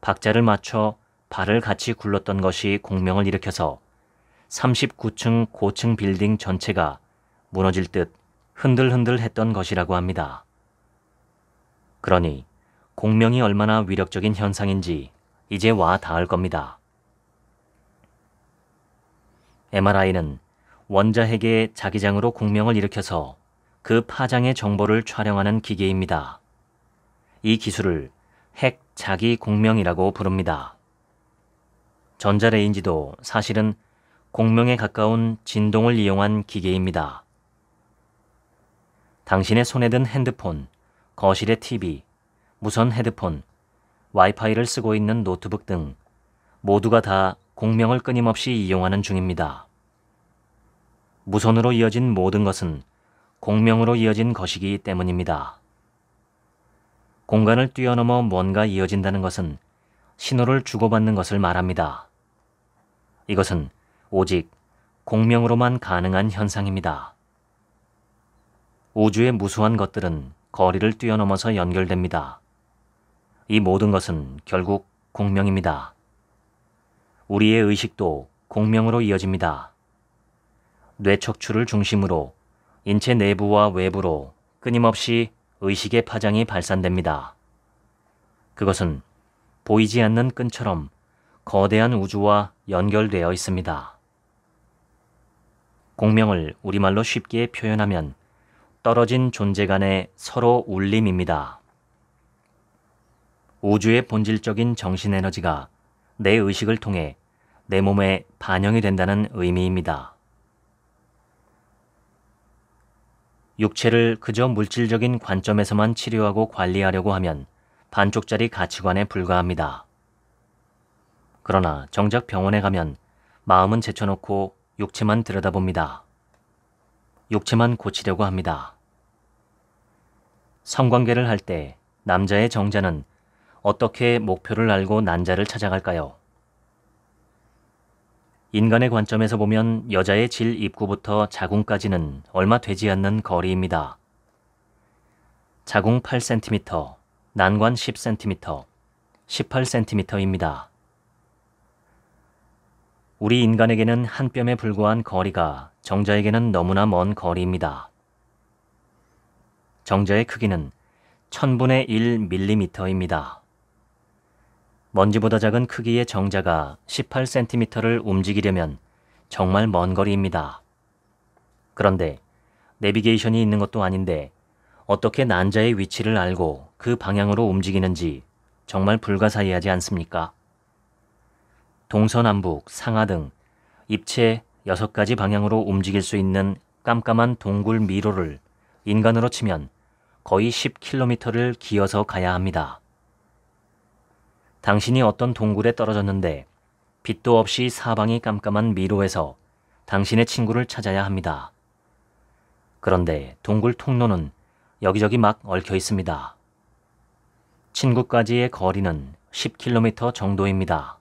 박자를 맞춰 발을 같이 굴렀던 것이 공명을 일으켜서 39층 고층 빌딩 전체가 무너질 듯 흔들흔들했던 것이라고 합니다. 그러니 공명이 얼마나 위력적인 현상인지 이제 와 닿을 겁니다. MRI는 원자핵의 자기장으로 공명을 일으켜서 그 파장의 정보를 촬영하는 기계입니다. 이 기술을 핵 자기 공명이라고 부릅니다. 전자레인지도 사실은 공명에 가까운 진동을 이용한 기계입니다. 당신의 손에 든 핸드폰, 거실의 TV, 무선 헤드폰, 와이파이를 쓰고 있는 노트북 등 모두가 다 공명을 끊임없이 이용하는 중입니다. 무선으로 이어진 모든 것은 공명으로 이어진 것이기 때문입니다. 공간을 뛰어넘어 뭔가 이어진다는 것은 신호를 주고받는 것을 말합니다. 이것은 오직 공명으로만 가능한 현상입니다. 우주의 무수한 것들은 거리를 뛰어넘어서 연결됩니다. 이 모든 것은 결국 공명입니다. 우리의 의식도 공명으로 이어집니다. 뇌척추를 중심으로 인체 내부와 외부로 끊임없이 의식의 파장이 발산됩니다. 그것은 보이지 않는 끈처럼 거대한 우주와 연결되어 있습니다. 공명을 우리말로 쉽게 표현하면 떨어진 존재 간의 서로 울림입니다. 우주의 본질적인 정신에너지가 내 의식을 통해 내 몸에 반영이 된다는 의미입니다. 육체를 그저 물질적인 관점에서만 치료하고 관리하려고 하면 반쪽짜리 가치관에 불과합니다. 그러나 정작 병원에 가면 마음은 제쳐놓고 육체만 들여다봅니다. 육체만 고치려고 합니다. 성관계를 할 때 남자의 정자는 어떻게 목표를 알고 난자를 찾아갈까요? 인간의 관점에서 보면 여자의 질 입구부터 자궁까지는 얼마 되지 않는 거리입니다. 자궁 8cm, 난관 10cm, 18cm입니다. 우리 인간에게는 한 뼘에 불과한 거리가 정자에게는 너무나 먼 거리입니다. 정자의 크기는 1000분의 1밀리미터입니다 먼지보다 작은 크기의 정자가 18cm를 움직이려면 정말 먼 거리입니다. 그런데 내비게이션이 있는 것도 아닌데 어떻게 난자의 위치를 알고 그 방향으로 움직이는지 정말 불가사의하지 않습니까? 동서남북, 상하 등 입체 6가지 방향으로 움직일 수 있는 깜깜한 동굴 미로를 인간으로 치면 거의 10km를 기어서 가야 합니다. 당신이 어떤 동굴에 떨어졌는데 빛도 없이 사방이 깜깜한 미로에서 당신의 친구를 찾아야 합니다. 그런데 동굴 통로는 여기저기 막 얽혀 있습니다. 친구까지의 거리는 10km 정도입니다.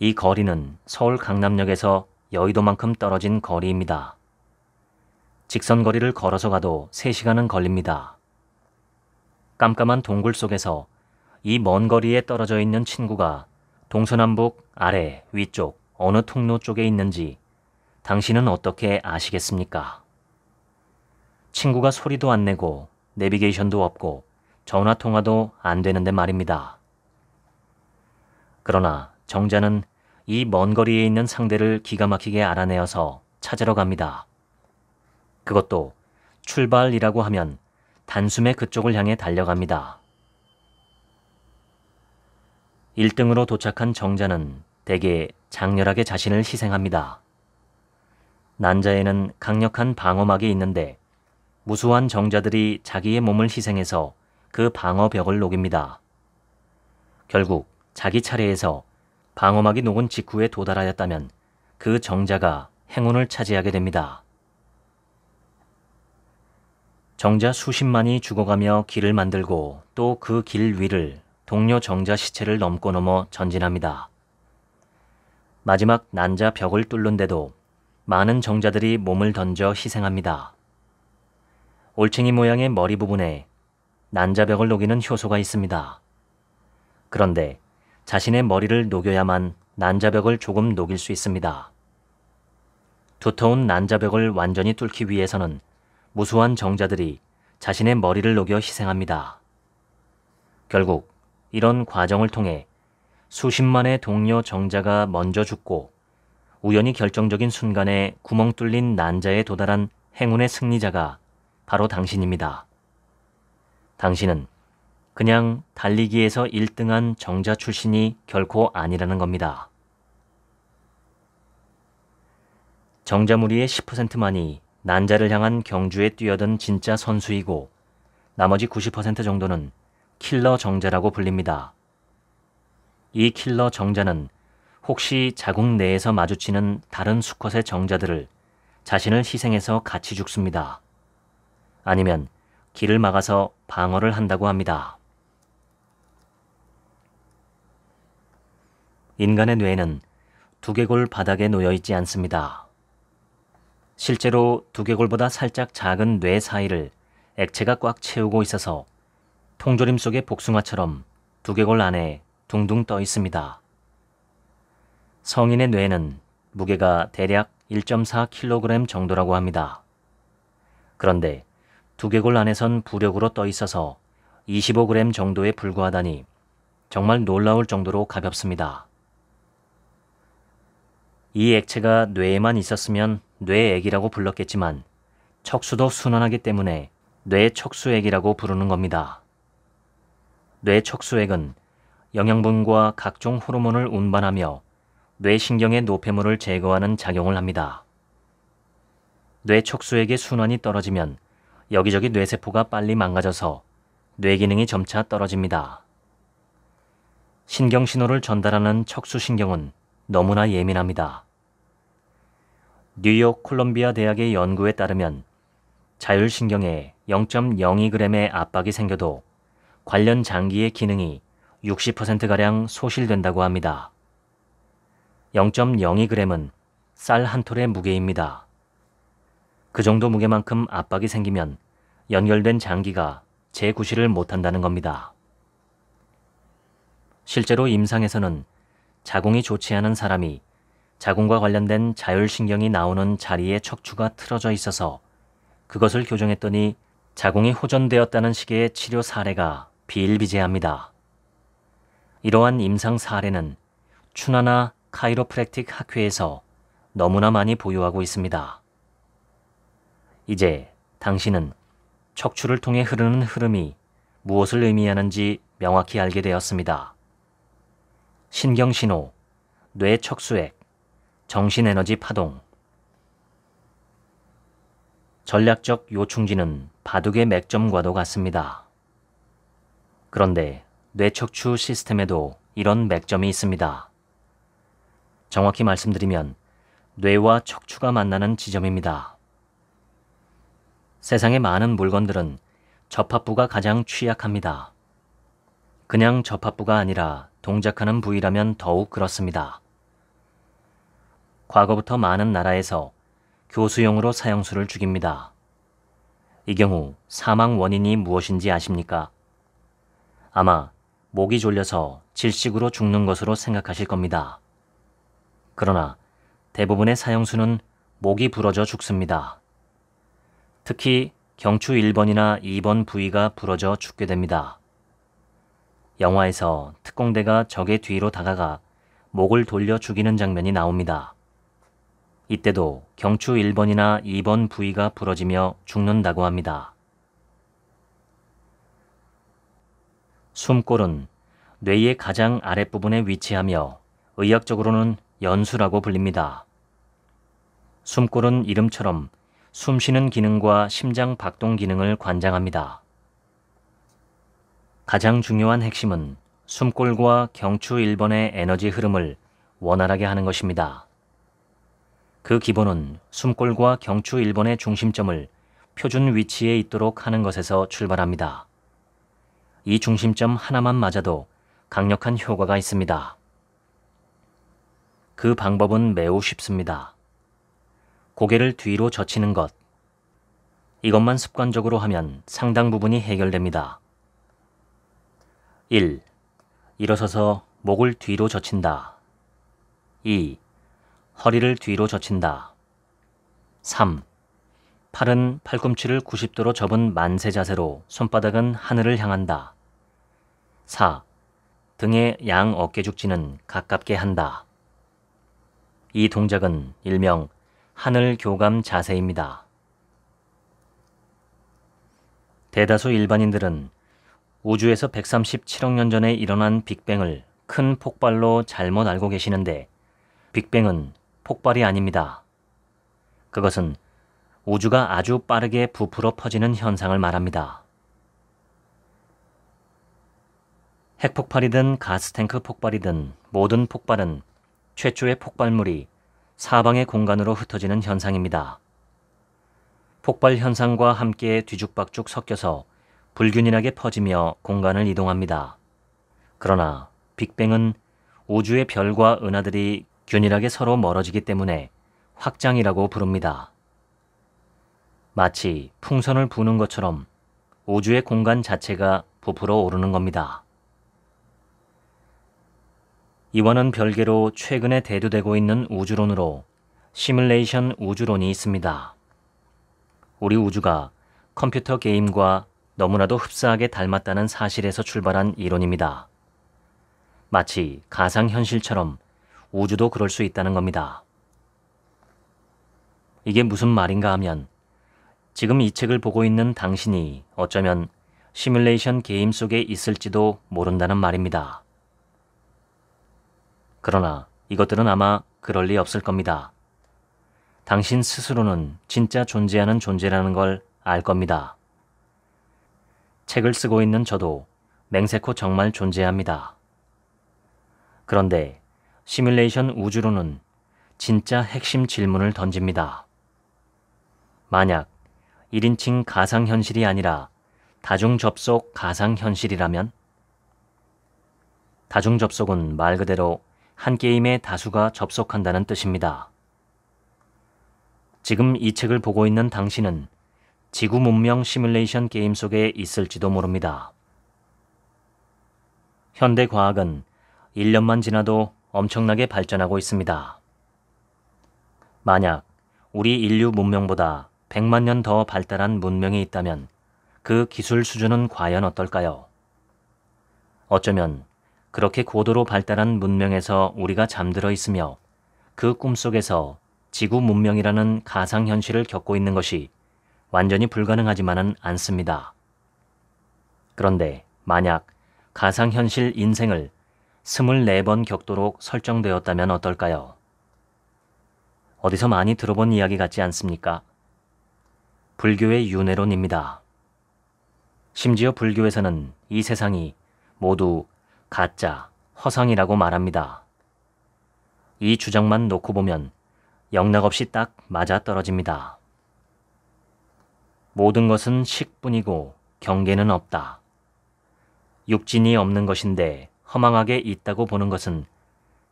이 거리는 서울 강남역에서 여의도만큼 떨어진 거리입니다. 직선 거리를 걸어서 가도 3시간은 걸립니다. 깜깜한 동굴 속에서 이 먼 거리에 떨어져 있는 친구가 동서남북 아래 위쪽 어느 통로 쪽에 있는지 당신은 어떻게 아시겠습니까? 친구가 소리도 안 내고 내비게이션도 없고 전화 통화도 안 되는데 말입니다. 그러나 정자는 이 먼 거리에 있는 상대를 기가 막히게 알아내어서 찾으러 갑니다. 그것도 출발이라고 하면 단숨에 그쪽을 향해 달려갑니다. 1등으로 도착한 정자는 대개 장렬하게 자신을 희생합니다. 난자에는 강력한 방어막이 있는데 무수한 정자들이 자기의 몸을 희생해서 그 방어벽을 녹입니다. 결국 자기 차례에서 방어막이 녹은 직후에 도달하였다면 그 정자가 행운을 차지하게 됩니다. 정자 수십만이 죽어가며 길을 만들고 또 그 길 위를 동료 정자 시체를 넘고 넘어 전진합니다. 마지막 난자 벽을 뚫는데도 많은 정자들이 몸을 던져 희생합니다. 올챙이 모양의 머리 부분에 난자벽을 녹이는 효소가 있습니다. 그런데 자신의 머리를 녹여야만 난자벽을 조금 녹일 수 있습니다. 두터운 난자벽을 완전히 뚫기 위해서는 무수한 정자들이 자신의 머리를 녹여 희생합니다. 결국 이런 과정을 통해 수십만의 동료 정자가 먼저 죽고 우연히 결정적인 순간에 구멍 뚫린 난자에 도달한 행운의 승리자가 바로 당신입니다. 당신은 그냥 달리기에서 1등한 정자 출신이 결코 아니라는 겁니다. 정자무리의 10%만이 난자를 향한 경주에 뛰어든 진짜 선수이고 나머지 90% 정도는 킬러 정자라고 불립니다. 이 킬러 정자는 혹시 자궁 내에서 마주치는 다른 수컷의 정자들을 자신을 희생해서 같이 죽습니다. 아니면 길을 막아서 방어를 한다고 합니다. 인간의 뇌는 두개골 바닥에 놓여 있지 않습니다. 실제로 두개골보다 살짝 작은 뇌 사이를 액체가 꽉 채우고 있어서 통조림 속의 복숭아처럼 두개골 안에 둥둥 떠 있습니다. 성인의 뇌는 무게가 대략 1.4kg 정도라고 합니다. 그런데 두개골 안에선 부력으로 떠 있어서 25g 정도에 불과하다니 정말 놀라울 정도로 가볍습니다. 이 액체가 뇌에만 있었으면 뇌액이라고 불렀겠지만 척수도 순환하기 때문에 뇌척수액이라고 부르는 겁니다. 뇌척수액은 영양분과 각종 호르몬을 운반하며 뇌신경의 노폐물을 제거하는 작용을 합니다. 뇌척수액의 순환이 떨어지면 여기저기 뇌세포가 빨리 망가져서 뇌기능이 점차 떨어집니다. 신경신호를 전달하는 척수신경은 너무나 예민합니다. 뉴욕 콜롬비아 대학의 연구에 따르면 자율신경에 0.02g의 압박이 생겨도 관련 장기의 기능이 60%가량 소실된다고 합니다. 0.02g은 쌀 한 톨의 무게입니다. 그 정도 무게만큼 압박이 생기면 연결된 장기가 재구실을 못한다는 겁니다. 실제로 임상에서는 자궁이 좋지 않은 사람이 자궁과 관련된 자율신경이 나오는 자리에 척추가 틀어져 있어서 그것을 교정했더니 자궁이 호전되었다는 식의 치료 사례가 비일비재합니다. 이러한 임상 사례는 추나나 카이로프랙틱 학회에서 너무나 많이 보유하고 있습니다. 이제 당신은 척추를 통해 흐르는 흐름이 무엇을 의미하는지 명확히 알게 되었습니다. 신경신호, 뇌척수액, 정신에너지 파동 전략적 요충지는 바둑의 맥점과도 같습니다. 그런데 뇌척추 시스템에도 이런 맥점이 있습니다. 정확히 말씀드리면 뇌와 척추가 만나는 지점입니다. 세상의 많은 물건들은 접합부가 가장 취약합니다. 그냥 접합부가 아니라 동작하는 부위라면 더욱 그렇습니다. 과거부터 많은 나라에서 교수용으로 사형수를 죽입니다. 이 경우 사망 원인이 무엇인지 아십니까? 아마 목이 졸려서 질식으로 죽는 것으로 생각하실 겁니다. 그러나 대부분의 사형수는 목이 부러져 죽습니다. 특히 경추 1번이나 2번 부위가 부러져 죽게 됩니다. 영화에서 특공대가 적의 뒤로 다가가 목을 돌려 죽이는 장면이 나옵니다. 이때도 경추 1번이나 2번 부위가 부러지며 죽는다고 합니다. 숨골은 뇌의 가장 아랫부분에 위치하며 의학적으로는 연수라고 불립니다. 숨골은 이름처럼 숨쉬는 기능과 심장 박동 기능을 관장합니다. 가장 중요한 핵심은 숨골과 경추 1번의 에너지 흐름을 원활하게 하는 것입니다. 그 기본은 숨골과 경추 1번의 중심점을 표준 위치에 있도록 하는 것에서 출발합니다. 이 중심점 하나만 맞아도 강력한 효과가 있습니다. 그 방법은 매우 쉽습니다. 고개를 뒤로 젖히는 것. 이것만 습관적으로 하면 상당 부분이 해결됩니다. 1. 일어서서 목을 뒤로 젖힌다. 2. 허리를 뒤로 젖힌다. 3. 팔은 팔꿈치를 90도로 접은 만세 자세로 손바닥은 하늘을 향한다. 4. 등의 양 어깨죽지는 가깝게 한다. 이 동작은 일명 하늘 교감 자세입니다. 대다수 일반인들은 우주에서 137억 년 전에 일어난 빅뱅을 큰 폭발로 잘못 알고 계시는데 빅뱅은 폭발이 아닙니다. 그것은 우주가 아주 빠르게 부풀어 퍼지는 현상을 말합니다. 핵폭발이든 가스탱크 폭발이든 모든 폭발은 최초의 폭발물이 사방의 공간으로 흩어지는 현상입니다. 폭발 현상과 함께 뒤죽박죽 섞여서 불균일하게 퍼지며 공간을 이동합니다. 그러나 빅뱅은 우주의 별과 은하들이 균일하게 서로 멀어지기 때문에 확장이라고 부릅니다. 마치 풍선을 부는 것처럼 우주의 공간 자체가 부풀어 오르는 겁니다. 이와는 별개로 최근에 대두되고 있는 우주론으로 시뮬레이션 우주론이 있습니다. 우리 우주가 컴퓨터 게임과 너무나도 흡사하게 닮았다는 사실에서 출발한 이론입니다. 마치 가상현실처럼 우주도 그럴 수 있다는 겁니다. 이게 무슨 말인가 하면 지금 이 책을 보고 있는 당신이 어쩌면 시뮬레이션 게임 속에 있을지도 모른다는 말입니다. 그러나 이것들은 아마 그럴 리 없을 겁니다. 당신 스스로는 진짜 존재하는 존재라는 걸 알 겁니다. 책을 쓰고 있는 저도 맹세코 정말 존재합니다. 그런데 시뮬레이션 우주론은 진짜 핵심 질문을 던집니다. 만약 1인칭 가상현실이 아니라 다중접속 가상현실이라면? 다중접속은 말 그대로 한 게임의 다수가 접속한다는 뜻입니다. 지금 이 책을 보고 있는 당신은 지구 문명 시뮬레이션 게임 속에 있을지도 모릅니다. 현대 과학은 1년만 지나도 엄청나게 발전하고 있습니다. 만약 우리 인류 문명보다 100만 년 더 발달한 문명이 있다면 그 기술 수준은 과연 어떨까요? 어쩌면 그렇게 고도로 발달한 문명에서 우리가 잠들어 있으며 그 꿈속에서 지구 문명이라는 가상현실을 겪고 있는 것이 완전히 불가능하지만은 않습니다. 그런데 만약 가상현실 인생을 24번 격도로 설정되었다면 어떨까요? 어디서 많이 들어본 이야기 같지 않습니까? 불교의 윤회론입니다. 심지어 불교에서는 이 세상이 모두 가짜, 허상이라고 말합니다. 이 주장만 놓고 보면 영락없이 딱 맞아떨어집니다. 모든 것은 식뿐이고 경계는 없다. 육진이 없는 것인데 허망하게 있다고 보는 것은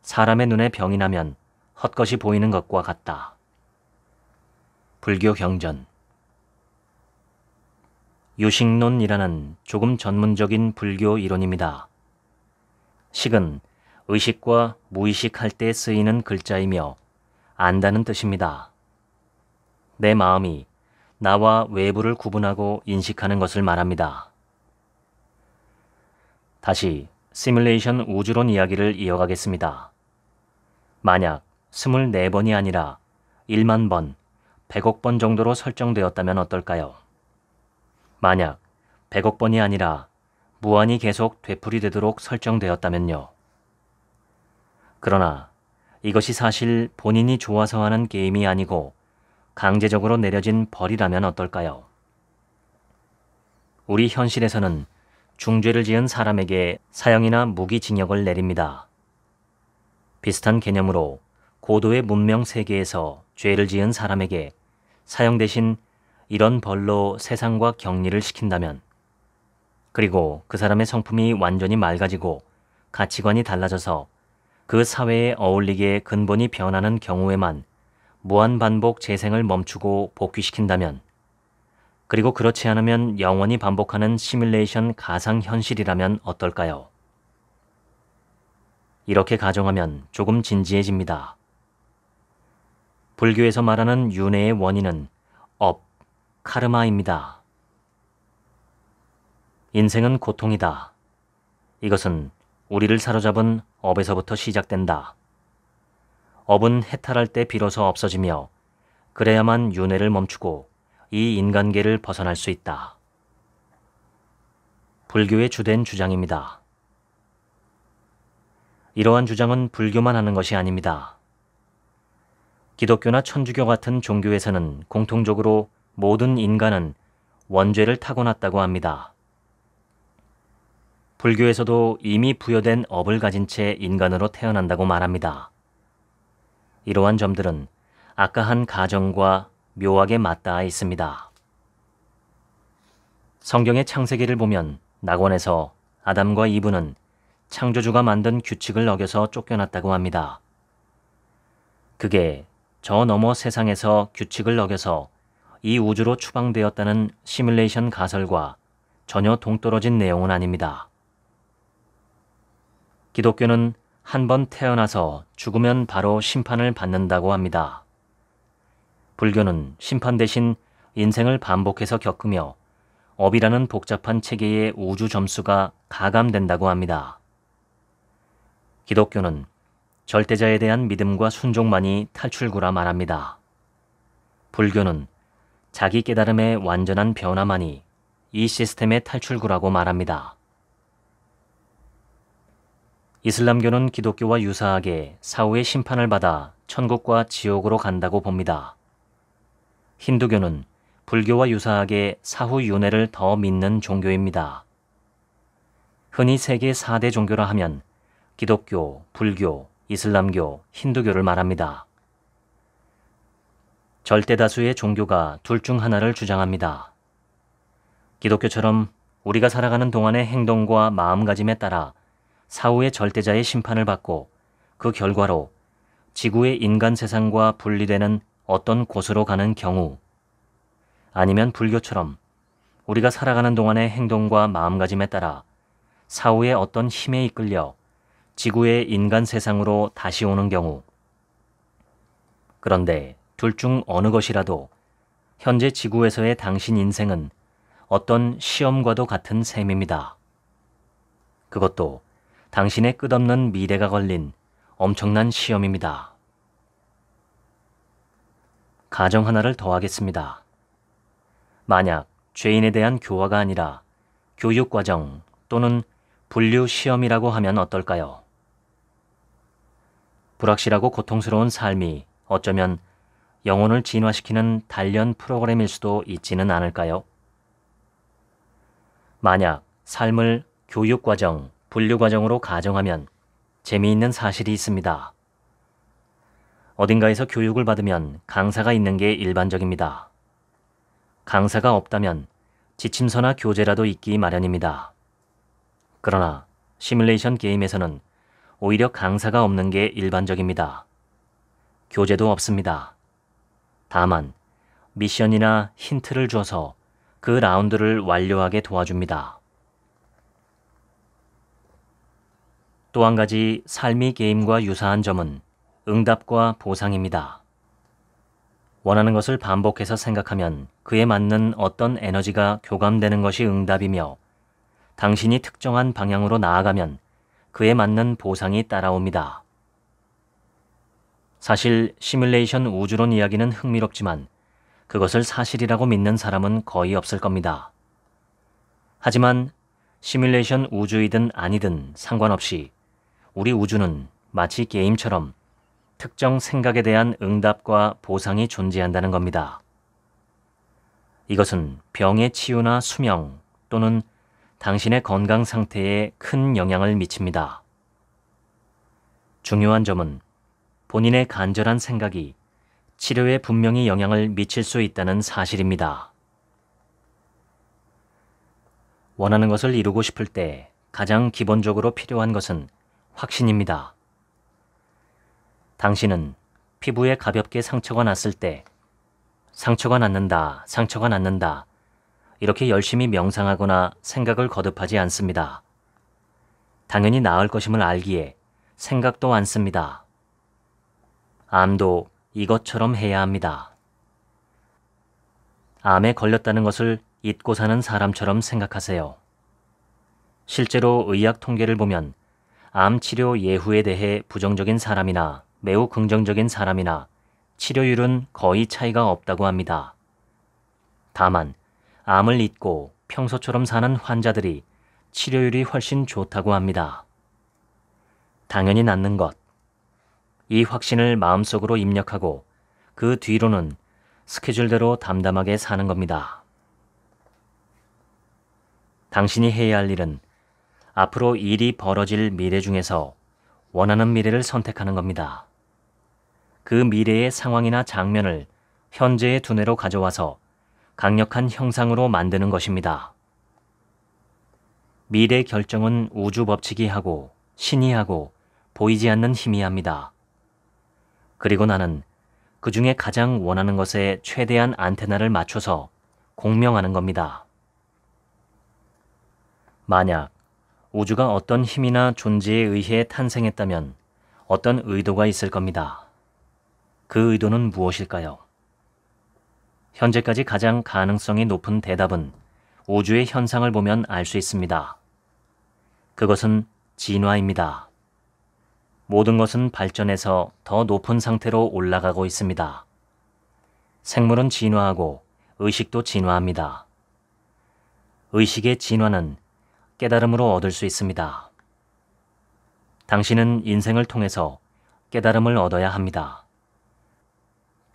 사람의 눈에 병이 나면 헛것이 보이는 것과 같다. 불교 경전 유식론이라는 조금 전문적인 불교 이론입니다. 식은 의식과 무의식할 때 쓰이는 글자이며 안다는 뜻입니다. 내 마음이 나와 외부를 구분하고 인식하는 것을 말합니다. 다시 시뮬레이션 우주론 이야기를 이어가겠습니다. 만약 24번이 아니라 1만 번, 100억 번 정도로 설정되었다면 어떨까요? 만약 100억 번이 아니라 무한히 계속 되풀이되도록 설정되었다면요. 그러나 이것이 사실 본인이 좋아서 하는 게임이 아니고 강제적으로 내려진 벌이라면 어떨까요? 우리 현실에서는 중죄를 지은 사람에게 사형이나 무기징역을 내립니다. 비슷한 개념으로 고도의 문명 세계에서 죄를 지은 사람에게 사형 대신 이런 벌로 세상과 격리를 시킨다면 그리고 그 사람의 성품이 완전히 맑아지고 가치관이 달라져서 그 사회에 어울리게 근본이 변하는 경우에만 무한 반복 재생을 멈추고 복귀시킨다면 그리고 그렇지 않으면 영원히 반복하는 시뮬레이션 가상현실이라면 어떨까요? 이렇게 가정하면 조금 진지해집니다. 불교에서 말하는 윤회의 원인은 업, 카르마입니다. 인생은 고통이다. 이것은 우리를 사로잡은 업에서부터 시작된다. 업은 해탈할 때 비로소 없어지며 그래야만 윤회를 멈추고 이 인간계를 벗어날 수 있다. 불교의 주된 주장입니다. 이러한 주장은 불교만 하는 것이 아닙니다. 기독교나 천주교 같은 종교에서는 공통적으로 모든 인간은 원죄를 타고났다고 합니다. 불교에서도 이미 부여된 업을 가진 채 인간으로 태어난다고 말합니다. 이러한 점들은 아까 한 가정과 묘하게 맞닿아 있습니다. 성경의 창세기를 보면 낙원에서 아담과 이브는 창조주가 만든 규칙을 어겨서 쫓겨났다고 합니다. 그게 저 너머 세상에서 규칙을 어겨서 이 우주로 추방되었다는 시뮬레이션 가설과 전혀 동떨어진 내용은 아닙니다. 기독교는 한 번 태어나서 죽으면 바로 심판을 받는다고 합니다. 불교는 심판 대신 인생을 반복해서 겪으며 업이라는 복잡한 체계의 우주 점수가 가감된다고 합니다. 기독교는 절대자에 대한 믿음과 순종만이 탈출구라 말합니다. 불교는 자기 깨달음의 완전한 변화만이 이 시스템의 탈출구라고 말합니다. 이슬람교는 기독교와 유사하게 사후의 심판을 받아 천국과 지옥으로 간다고 봅니다. 힌두교는 불교와 유사하게 사후윤회를 더 믿는 종교입니다. 흔히 세계 4대 종교라 하면 기독교, 불교, 이슬람교, 힌두교를 말합니다. 절대 다수의 종교가 둘 중 하나를 주장합니다. 기독교처럼 우리가 살아가는 동안의 행동과 마음가짐에 따라 사후의 절대자의 심판을 받고 그 결과로 지구의 인간 세상과 분리되는 어떤 곳으로 가는 경우 아니면 불교처럼 우리가 살아가는 동안의 행동과 마음가짐에 따라 사후에 어떤 힘에 이끌려 지구의 인간 세상으로 다시 오는 경우 그런데 둘 중 어느 것이라도 현재 지구에서의 당신 인생은 어떤 시험과도 같은 셈입니다. 그것도 당신의 끝없는 미래가 걸린 엄청난 시험입니다. 가정 하나를 더하겠습니다. 만약 죄인에 대한 교화가 아니라 교육과정 또는 분류 시험이라고 하면 어떨까요? 불확실하고 고통스러운 삶이 어쩌면 영혼을 진화시키는 단련 프로그램일 수도 있지는 않을까요? 만약 삶을 교육과정, 분류과정으로 가정하면 재미있는 사실이 있습니다. 어딘가에서 교육을 받으면 강사가 있는 게 일반적입니다. 강사가 없다면 지침서나 교재라도 있기 마련입니다. 그러나 시뮬레이션 게임에서는 오히려 강사가 없는 게 일반적입니다. 교재도 없습니다. 다만 미션이나 힌트를 줘서 그 라운드를 완료하게 도와줍니다. 또 한 가지 삶이 게임과 유사한 점은 응답과 보상입니다. 원하는 것을 반복해서 생각하면 그에 맞는 어떤 에너지가 교감되는 것이 응답이며 당신이 특정한 방향으로 나아가면 그에 맞는 보상이 따라옵니다. 사실 시뮬레이션 우주론 이야기는 흥미롭지만 그것을 사실이라고 믿는 사람은 거의 없을 겁니다. 하지만 시뮬레이션 우주이든 아니든 상관없이 우리 우주는 마치 게임처럼 특정 생각에 대한 응답과 보상이 존재한다는 겁니다. 이것은 병의 치유나 수명 또는 당신의 건강 상태에 큰 영향을 미칩니다. 중요한 점은 본인의 간절한 생각이 치료에 분명히 영향을 미칠 수 있다는 사실입니다. 원하는 것을 이루고 싶을 때 가장 기본적으로 필요한 것은 확신입니다. 당신은 피부에 가볍게 상처가 났을 때 상처가 낫는다, 상처가 낫는다 이렇게 열심히 명상하거나 생각을 거듭하지 않습니다. 당연히 나을 것임을 알기에 생각도 않습니다. 암도 이것처럼 해야 합니다. 암에 걸렸다는 것을 잊고 사는 사람처럼 생각하세요. 실제로 의학 통계를 보면 암 치료 예후에 대해 부정적인 사람이나 매우 긍정적인 사람이나 치료율은 거의 차이가 없다고 합니다. 다만, 암을 잊고 평소처럼 사는 환자들이 치료율이 훨씬 좋다고 합니다. 당연히 낫는 것. 이 확신을 마음속으로 입력하고 그 뒤로는 스케줄대로 담담하게 사는 겁니다. 당신이 해야 할 일은 앞으로 일이 벌어질 미래 중에서 원하는 미래를 선택하는 겁니다. 그 미래의 상황이나 장면을 현재의 두뇌로 가져와서 강력한 형상으로 만드는 것입니다. 미래 결정은 우주 법칙이 하고 신이 하고 보이지 않는 힘이 합니다. 그리고 나는 그 중에 가장 원하는 것에 최대한 안테나를 맞춰서 공명하는 겁니다. 만약 우주가 어떤 힘이나 존재에 의해 탄생했다면 어떤 의도가 있을 겁니다. 그 의도는 무엇일까요? 현재까지 가장 가능성이 높은 대답은 우주의 현상을 보면 알 수 있습니다. 그것은 진화입니다. 모든 것은 발전해서 더 높은 상태로 올라가고 있습니다. 생물은 진화하고 의식도 진화합니다. 의식의 진화는 깨달음으로 얻을 수 있습니다. 당신은 인생을 통해서 깨달음을 얻어야 합니다.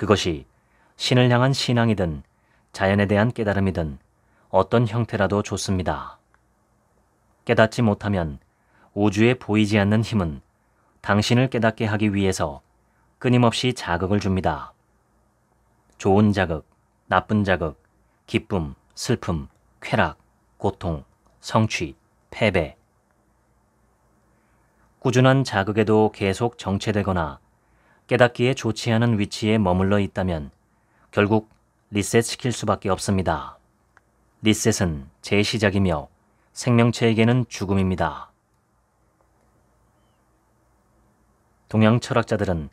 그것이 신을 향한 신앙이든 자연에 대한 깨달음이든 어떤 형태라도 좋습니다. 깨닫지 못하면 우주에 보이지 않는 힘은 당신을 깨닫게 하기 위해서 끊임없이 자극을 줍니다. 좋은 자극, 나쁜 자극, 기쁨, 슬픔, 쾌락, 고통, 성취, 패배. 꾸준한 자극에도 계속 정체되거나 깨닫기에 좋지 않은 위치에 머물러 있다면 결국 리셋시킬 수밖에 없습니다. 리셋은 재시작이며 생명체에게는 죽음입니다. 동양 철학자들은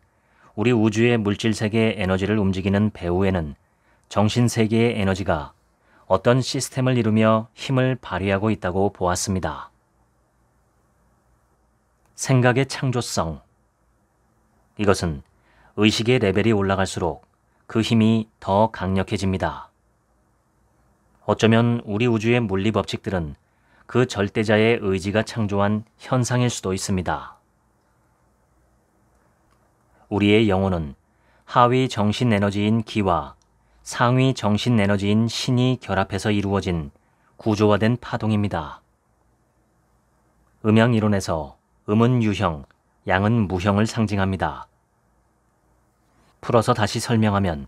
우리 우주의 물질 세계의 에너지를 움직이는 배후에는 정신 세계의 에너지가 어떤 시스템을 이루며 힘을 발휘하고 있다고 보았습니다. 생각의 창조성. 이것은 의식의 레벨이 올라갈수록 그 힘이 더 강력해집니다. 어쩌면 우리 우주의 물리 법칙들은 그 절대자의 의지가 창조한 현상일 수도 있습니다. 우리의 영혼은 하위 정신 에너지인 기와 상위 정신 에너지인 신이 결합해서 이루어진 구조화된 파동입니다. 음양 이론에서 음은 유형, 양은 무형을 상징합니다. 풀어서 다시 설명하면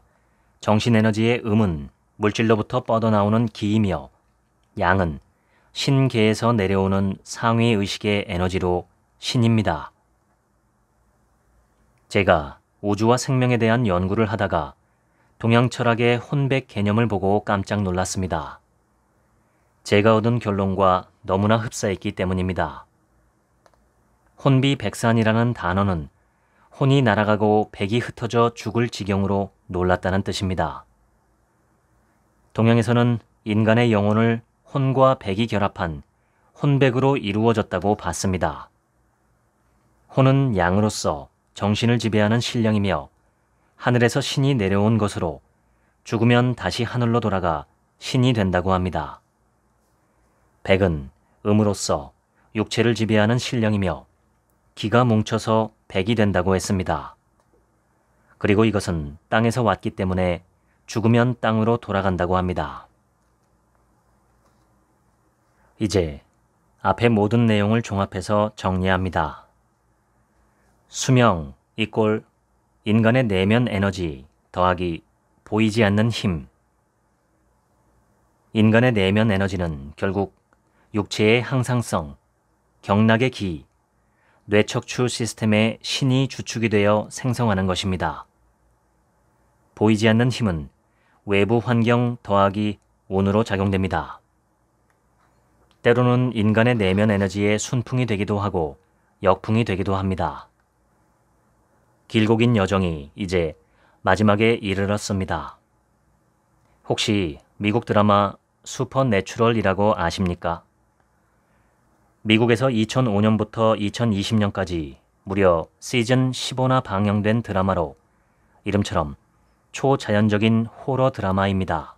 정신에너지의 음은 물질로부터 뻗어나오는 기이며 양은 신계에서 내려오는 상위 의식의 에너지로 신입니다. 제가 우주와 생명에 대한 연구를 하다가 동양 철학의 혼백 개념을 보고 깜짝 놀랐습니다. 제가 얻은 결론과 너무나 흡사했기 때문입니다. 혼비백산이라는 단어는 혼이 날아가고 백이 흩어져 죽을 지경으로 놀랐다는 뜻입니다. 동양에서는 인간의 영혼을 혼과 백이 결합한 혼백으로 이루어졌다고 봤습니다. 혼은 양으로서 정신을 지배하는 신령이며 하늘에서 신이 내려온 것으로 죽으면 다시 하늘로 돌아가 신이 된다고 합니다. 백은 음으로서 육체를 지배하는 신령이며 기가 뭉쳐서 백이 된다고 했습니다. 그리고 이것은 땅에서 왔기 때문에 죽으면 땅으로 돌아간다고 합니다. 이제 앞의 모든 내용을 종합해서 정리합니다. 수명, 이꼴, 인간의 내면 에너지 더하기 보이지 않는 힘. 인간의 내면 에너지는 결국 육체의 항상성, 경락의 기, 뇌척추 시스템의 신이 주축이 되어 생성하는 것입니다. 보이지 않는 힘은 외부 환경 더하기 온으로 작용됩니다. 때로는 인간의 내면 에너지의 순풍이 되기도 하고 역풍이 되기도 합니다. 길고 긴 여정이 이제 마지막에 이르렀습니다. 혹시 미국 드라마 슈퍼내추럴이라고 아십니까? 미국에서 2005년부터 2020년까지 무려 시즌 15나 방영된 드라마로 이름처럼 초자연적인 호러 드라마입니다.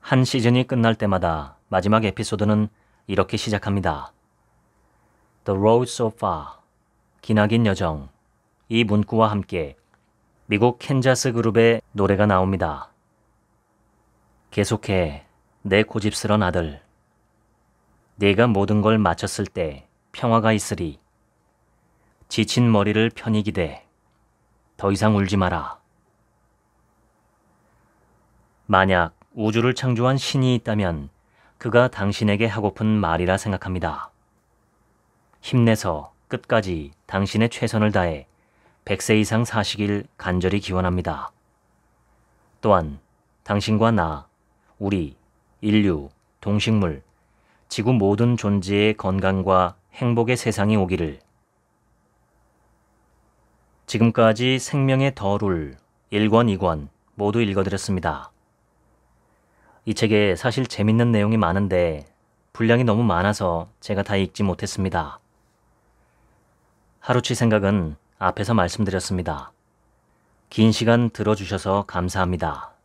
한 시즌이 끝날 때마다 마지막 에피소드는 이렇게 시작합니다. The Road So Far, 기나긴 여정, 이 문구와 함께 미국 캔자스 그룹의 노래가 나옵니다. 계속해, 내 고집스런 아들. 내가 모든 걸 마쳤을 때 평화가 있으리. 지친 머리를 편히 기대. 더 이상 울지 마라. 만약 우주를 창조한 신이 있다면 그가 당신에게 하고픈 말이라 생각합니다. 힘내서 끝까지 당신의 최선을 다해 100세 이상 사시길 간절히 기원합니다. 또한 당신과 나, 우리, 인류, 동식물, 지구 모든 존재의 건강과 행복의 세상이 오기를. 지금까지 생명의 더룰 1권 2권 모두 읽어드렸습니다. 이 책에 사실 재밌는 내용이 많은데 분량이 너무 많아서 제가 다 읽지 못했습니다. 하루치 생각은 앞에서 말씀드렸습니다. 긴 시간 들어주셔서 감사합니다.